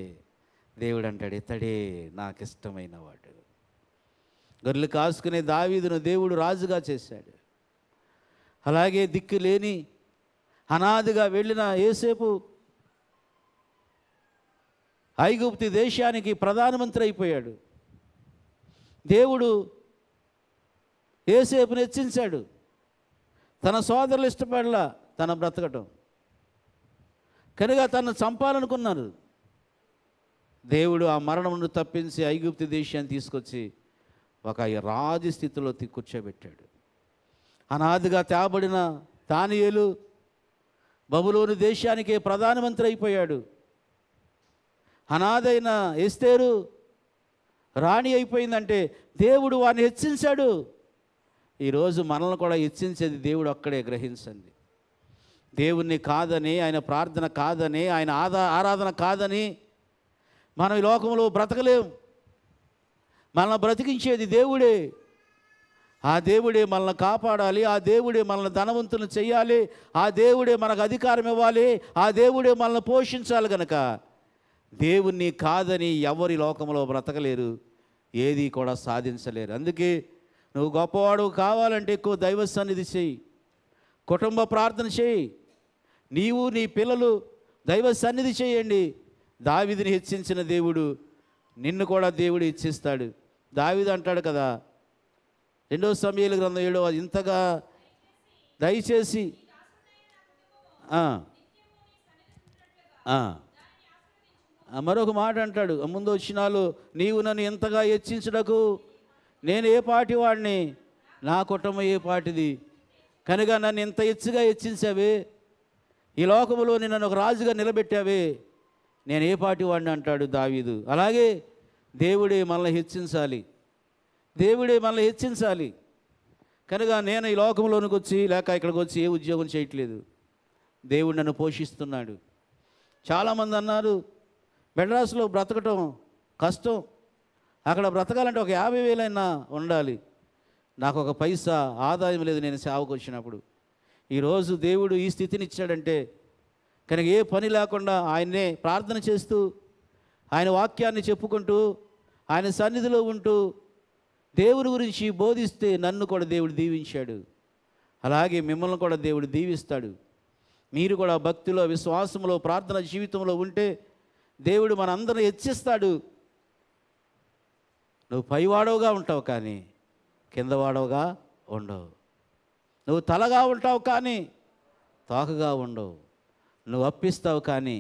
A: దేవుడు అంటాడు ఇతడే నాకు ఇష్టమైన వాడు గొర్రెలు కాసుకునే దావీదును దేవుడు రాజుగా చేశాడు అలాగే దిక్కు లేని అనాదిగా వెళ్ళిన ఏసేపు ఐగుప్తి దేశానికి ప్రధానమంత్రి అయిపోయాడు దేవుడు ఏసేపుని హెచ్చించాడు తన సోదరులు ఇష్టపడలా తన బ్రతకటం కనుక తను చంపాలనుకున్నారు దేవుడు ఆ మరణమును తప్పించి ఐగుప్తి దేశాన్ని తీసుకొచ్చి ఒక రాజు స్థితిలో కూర్చోబెట్టాడు అనాదిగా తేబడిన తానియేలు బబులోని దేశానికే ప్రధానమంత్రి అయిపోయాడు అనాథైన ఎస్తేరు రాణి అయిపోయిందంటే దేవుడు వారిని హెచ్చించాడు ఈరోజు మనల్ని కూడా హెచ్చించేది దేవుడు అక్కడే గ్రహించండి దేవుణ్ణి కాదని ఆయన ప్రార్థన కాదని ఆయన ఆదా ఆరాధన కాదని మనం ఈ లోకంలో బ్రతకలేం మనల్ని బ్రతికించేది దేవుడే ఆ దేవుడే మనల్ని కాపాడాలి ఆ దేవుడే మనల్ని ధనవంతులు చేయాలి ఆ దేవుడే మనకు అధికారం ఇవ్వాలి ఆ దేవుడే మనల్ని పోషించాలి కనుక దేవుణ్ణి కాదని ఎవరి లోకంలో బ్రతకలేరు ఏది కూడా సాధించలేరు అందుకే నువ్వు గొప్పవాడు కావాలంటే ఎక్కువ దైవ సన్నిధి చేయి కుటుంబ ప్రార్థన చేయి నీవు నీ పిల్లలు దైవ సన్నిధి చేయండి దావిదిని హెచ్చించిన దేవుడు నిన్ను కూడా దేవుడు హెచ్చిస్తాడు దావిది అంటాడు కదా రెండో సమయాలు గ్రంథం ఏడో ఇంతగా దయచేసి మరొక మాట అంటాడు ముందు వచ్చినాలు నీవు నన్ను ఎంతగా హెచ్చించడకు నేను ఏ పాటి వాడిని నా కుటుంబం ఏ పాటిది కనుక నన్ను ఇంత హెచ్చుగా హెచ్చించావే ఈ లోకంలో నన్ను ఒక రాజుగా నిలబెట్టావే నేను ఏ పాటి వాడిని అంటాడు దావీదు అలాగే దేవుడే మనల్ని హెచ్చించాలి దేవుడే మనల్ని హెచ్చించాలి కనుక నేను ఈ లోకంలోనికి వచ్చి లేక ఇక్కడికి వచ్చి ఏ ఉద్యోగం చేయట్లేదు దేవుడు నన్ను పోషిస్తున్నాడు చాలామంది అన్నారు మెడ్రాస్లో బ్రతకటం కష్టం అక్కడ బ్రతకాలంటే ఒక యాభై వేలైనా ఉండాలి నాకు ఒక పైసా ఆదాయం లేదు నేను సేవకు వచ్చినప్పుడు ఈరోజు దేవుడు ఈ స్థితిని ఇచ్చాడంటే కనుక ఏ పని లేకుండా ఆయన్నే ప్రార్థన చేస్తూ ఆయన వాక్యాన్ని చెప్పుకుంటూ ఆయన సన్నిధిలో ఉంటూ దేవుడి గురించి బోధిస్తే నన్ను కూడా దేవుడు దీవించాడు అలాగే మిమ్మల్ని కూడా దేవుడు దీవిస్తాడు మీరు కూడా భక్తిలో విశ్వాసంలో ప్రార్థన జీవితంలో ఉంటే దేవుడు మనందరం హెచ్చిస్తాడు నువ్వు పైవాడవుగా ఉంటావు కానీ కిందవాడవుగా ఉండవు నువ్వు తలగా ఉంటావు కానీ తోకగా ఉండవు నువ్వు అప్పిస్తావు కానీ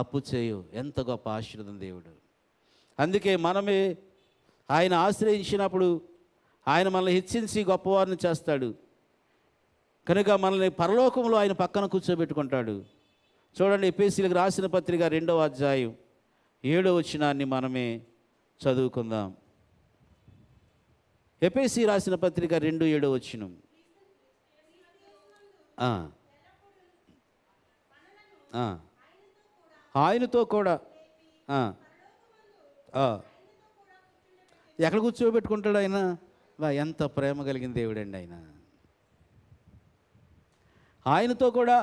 A: అప్పు చేయు ఎంత గొప్ప ఆశీర్వదం దేవుడు అందుకే మనమే ఆయన ఆశ్రయించినప్పుడు ఆయన మనల్ని హెచ్చించి గొప్పవారిని చేస్తాడు కనుక మనల్ని పరలోకంలో ఆయన పక్కన కూర్చోబెట్టుకుంటాడు చూడండి ఎపిసిలకు రాసిన పత్రిక రెండవ అధ్యాయం ఏడో వచ్చినాన్ని మనమే చదువుకుందాం ఎపిసి రాసిన పత్రిక రెండు ఏడో వచ్చిన ఆయనతో కూడా ఎక్కడ కూర్చోబెట్టుకుంటాడు ఆయన వా ఎంత ప్రేమ కలిగిన దేవుడండి ఆయన ఆయనతో కూడా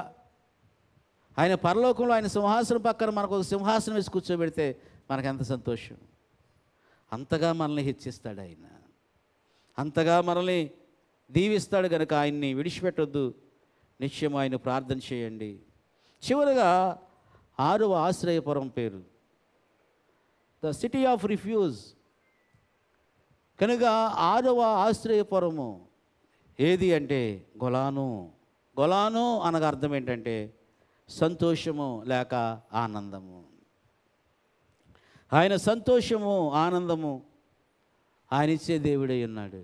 A: ఆయన పరలోకంలో ఆయన సింహాసనం పక్కన మనకు ఒక సింహాసనం వేసి కూర్చోబెడితే మనకు ఎంత సంతోషం అంతగా మనల్ని హెచ్చిస్తాడు ఆయన అంతగా మనల్ని దీవిస్తాడు కనుక ఆయన్ని విడిచిపెట్టొద్దు నిశ్చయం ఆయన ప్రార్థన చేయండి చివరిగా ఆరవ ఆశ్రయపురం పేరు ద సిటీ ఆఫ్ రిఫ్యూజ్ కనుక ఆరవ ఆశ్రయపురము ఏది అంటే గొలాను గొలాను అనగా అర్థం ఏంటంటే సంతోషము లేక ఆనందము ఆయన సంతోషము ఆనందము ఆయన ఇచ్చే దేవుడై ఉన్నాడు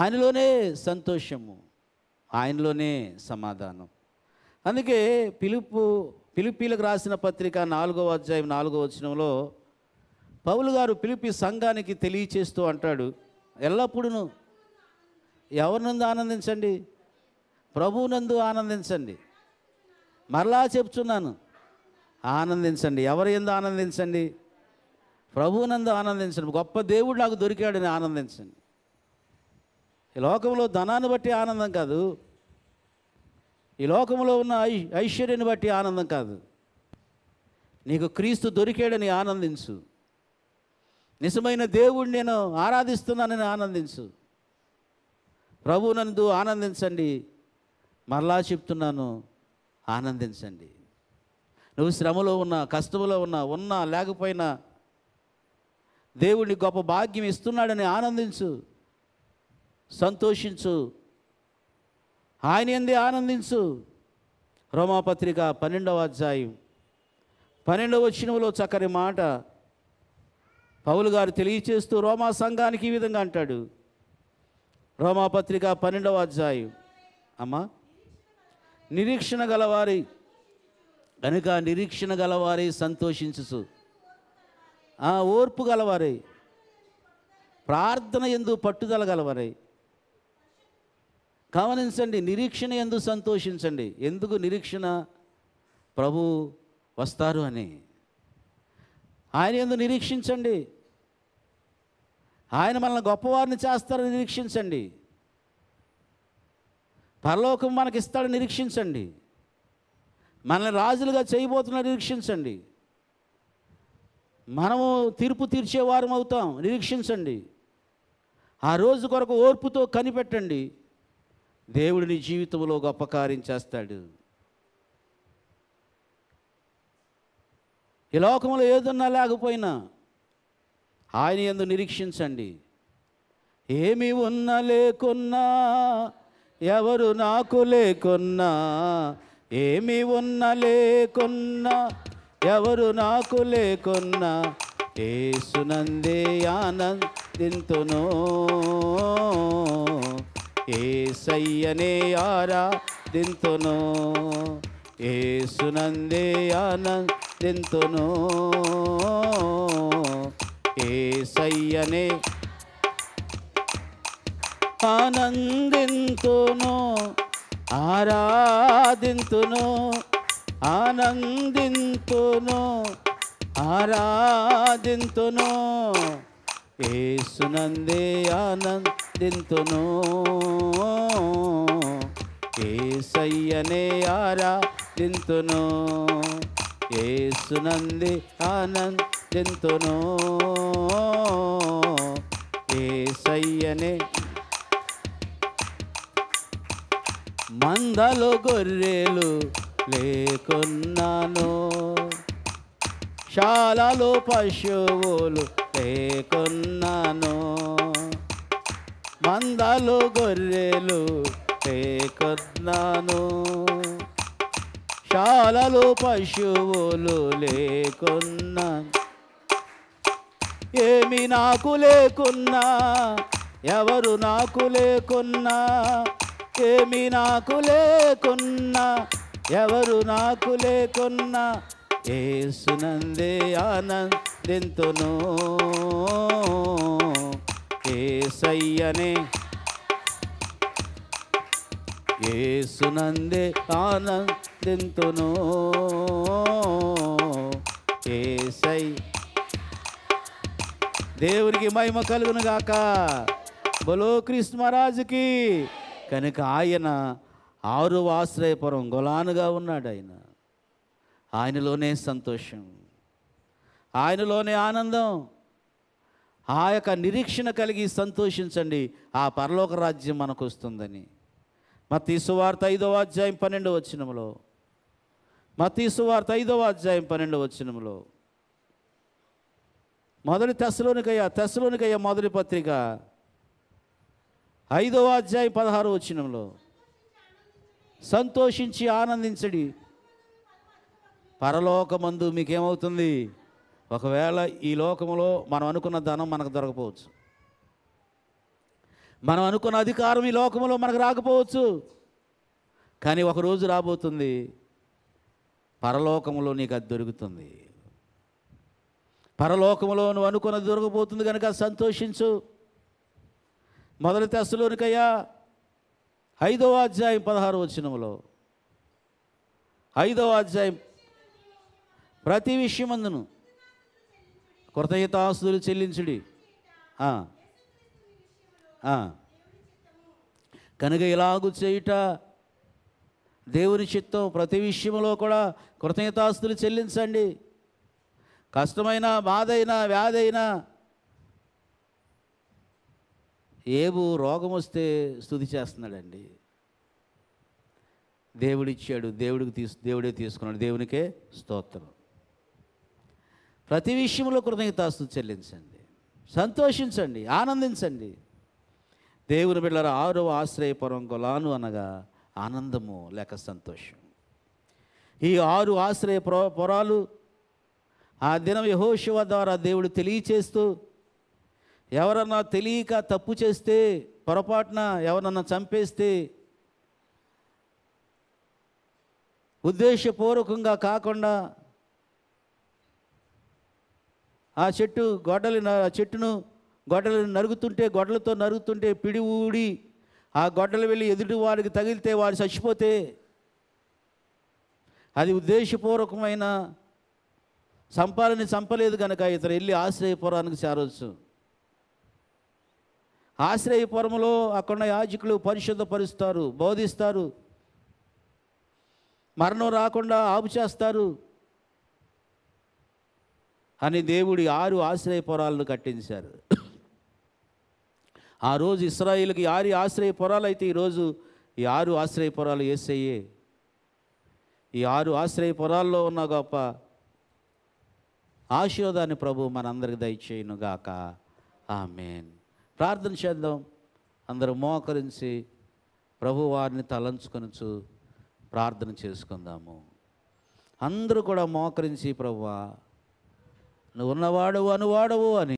A: ఆయనలోనే సంతోషము ఆయనలోనే సమాధానం అందుకే పిలుపు పిలిపిలకు రాసిన పత్రిక నాలుగవ అధ్యాయం నాలుగవ వచనంలో పౌలు గారు పిలిపి సంఘానికి తెలియచేస్తూ అంటాడు ఎల్లప్పుడూ ఎవరినందు ఆనందించండి ప్రభువునందు ఆనందించండి మరలా చెప్తున్నాను ఆనందించండి ఎవరి ఎందు ఆనందించండి ప్రభువునందు ఆనందించండి గొప్ప దేవుడు నాకు దొరికాడని ఆనందించండి ఈ లోకంలో ధనాన్ని బట్టి ఆనందం కాదు ఈ లోకంలో ఉన్న ఐ ఐశ్వర్యాన్ని బట్టి ఆనందం కాదు నీకు క్రీస్తు దొరికాడని ఆనందించు నిజమైన దేవుడు నేను ఆరాధిస్తున్నానని ఆనందించు ప్రభువునందు ఆనందించండి మరలా చెప్తున్నాను ఆనందించండి నువ్వు శ్రమలో ఉన్నా కష్టంలో ఉన్నా ఉన్నా లేకపోయినా దేవుడిని గొప్ప భాగ్యం ఇస్తున్నాడని ఆనందించు సంతోషించు ఆయన ఎంది ఆనందించు రోమాపత్రిక పన్నెండవ అధ్యాయం పన్నెండవ వచ్చినములో చక్కని మాట పౌలు గారు తెలియచేస్తూ రోమా సంఘానికి ఈ విధంగా అంటాడు రోమాపత్రిక పన్నెండవ అధ్యాయం అమ్మా నిరీక్షణ గలవారి కనుక నిరీక్షణ గలవారి సంతోషించు ఆ ఓర్పు గలవారి ప్రార్థన ఎందు పట్టుదల గలవారే గమనించండి నిరీక్షణ ఎందు సంతోషించండి ఎందుకు నిరీక్షణ ప్రభు వస్తారు అని ఆయన ఎందు నిరీక్షించండి ఆయన మనల్ని గొప్పవారిని చేస్తారని నిరీక్షించండి పరలోకం మనకి ఇస్తాడు నిరీక్షించండి మనల్ని రాజులుగా చేయబోతున్న నిరీక్షించండి మనము తీర్పు తీర్చేవారం అవుతాం నిరీక్షించండి ఆ రోజు కొరకు ఓర్పుతో కనిపెట్టండి దేవుడిని జీవితంలో గొప్ప కార్యం చేస్తాడు ఈ లోకంలో ఏదన్నా లేకపోయినా ఆయన ఎందు నిరీక్షించండి ఏమి ఉన్నా లేకున్నా ఎవరు నాకు లేకున్నా ఏమి ఉన్న లేకున్నా ఎవరు నాకు లేకున్నా ఏసునందే ఆనందింతును దింతును ఏ సునందే ఆనందింతును సయ్యనే ఆనందింతును ఆరాధింతును ఆనందింతును ఆరాధింతును ఏసునందే ఆనందింతును ఏసయ్యనే ఆరాధింతును ఏసునంది ఆనందింతును ఏసయ్యనే మందలో గొర్రెలు లేకున్నాను శాలలో పశువులు లేకున్నాను మందలో గొర్రెలు లేకున్నాను శాలలో పశువులు లేకున్నాను ఏమి నాకు లేకున్నా ఎవరు నాకు లేకున్నా ఏమి నాకు లేకున్నా ఎవరు నాకు లేకున్నా ఏసునందే ఆనందింతును ఏసయ్యనే ఏసునందే ఆనందింతును ఏసై దేవునికి మహిమ కలుగును గాక బలో కృష్ణ మహారాజుకి కనుక ఆయన ఆరు ఆశ్రయపురం గులానుగా ఉన్నాడు ఆయన ఆయనలోనే సంతోషం ఆయనలోనే ఆనందం ఆ యొక్క నిరీక్షణ కలిగి సంతోషించండి ఆ పరలోక రాజ్యం మనకు వస్తుందని మతీసువార్త ఐదవ అధ్యాయం పన్నెండు వచ్చినములో మతీసువార్త ఐదవ అధ్యాయం పన్నెండు వచ్చినములో మొదటి తెసలోనికయ్యా తెసలోనికయ్యా మొదటి పత్రిక ఐదవ అధ్యాయం పదహారు వచ్చినంలో సంతోషించి ఆనందించడి పరలోకమందు మీకేమవుతుంది ఒకవేళ ఈ లోకంలో మనం అనుకున్న ధనం మనకు దొరకపోవచ్చు మనం అనుకున్న అధికారం ఈ లోకంలో మనకు రాకపోవచ్చు కానీ ఒకరోజు రాబోతుంది పరలోకంలో నీకు అది దొరుకుతుంది పరలోకంలో నువ్వు అనుకున్నది దొరకపోతుంది కనుక సంతోషించు మొదటి తెస్సులోనికయ్యా ఐదవ అధ్యాయం పదహారు వచ్చినములో ఐదవ అధ్యాయం ప్రతి విషయం విషయమందును ఆస్తులు చెల్లించుడి కనుక ఇలాగు చేయుట దేవుని చిత్తం ప్రతి విషయంలో కూడా కృతజ్ఞతాస్తులు చెల్లించండి కష్టమైన బాధైనా వ్యాధైనా ఏబు రోగం వస్తే స్థుతి చేస్తున్నాడండి దేవుడిచ్చాడు దేవుడికి తీ దేవుడే తీసుకున్నాడు దేవునికే స్తోత్రం ప్రతి విషయంలో కృతజ్ఞతాస్తుతి చెల్లించండి సంతోషించండి ఆనందించండి దేవుని బిడ్డల ఆరో ఆశ్రయపరం గొలాను అనగా ఆనందము లేక సంతోషం ఈ ఆరు ఆశ్రయ పురాలు ఆ దినం యహోశివ ద్వారా దేవుడు తెలియచేస్తూ ఎవరన్నా తెలియక తప్పు చేస్తే పొరపాటున ఎవరన్నా చంపేస్తే ఉద్దేశపూర్వకంగా కాకుండా ఆ చెట్టు గొడ్డలి ఆ చెట్టును గొడ్డలు నరుగుతుంటే గొడ్డలతో నరుగుతుంటే పిడి ఊడి ఆ గొడ్డలు వెళ్ళి ఎదుటి వారికి తగిలితే వారు చచ్చిపోతే అది ఉద్దేశపూర్వకమైన సంపాలని చంపలేదు కనుక ఇతర వెళ్ళి ఆశ్రయపురానికి చేరవచ్చు ఆశ్రయపురంలో అక్కడ యాజకులు పరుస్తారు బోధిస్తారు మరణం రాకుండా ఆపు చేస్తారు అని దేవుడి ఆరు ఆశ్రయపురాలను కట్టించారు ఆ రోజు ఇస్రాయిల్కి ఆరు ఆశ్రయపురాలు అయితే ఈరోజు ఈ ఆరు ఆశ్రయపురాలు వేసేయే ఈ ఆరు ఆశ్రయపురాల్లో ఉన్న గొప్ప ఆశీర్వాదాన్ని ప్రభు మనందరికి దయచేయునుగాక ఆమెన్ ప్రార్థన చేద్దాం అందరూ మోకరించి ప్రభు వారిని చూ ప్రార్థన చేసుకుందాము అందరూ కూడా మోకరించి ప్రభువా నువ్వు ఉన్నవాడు అనువాడవు అని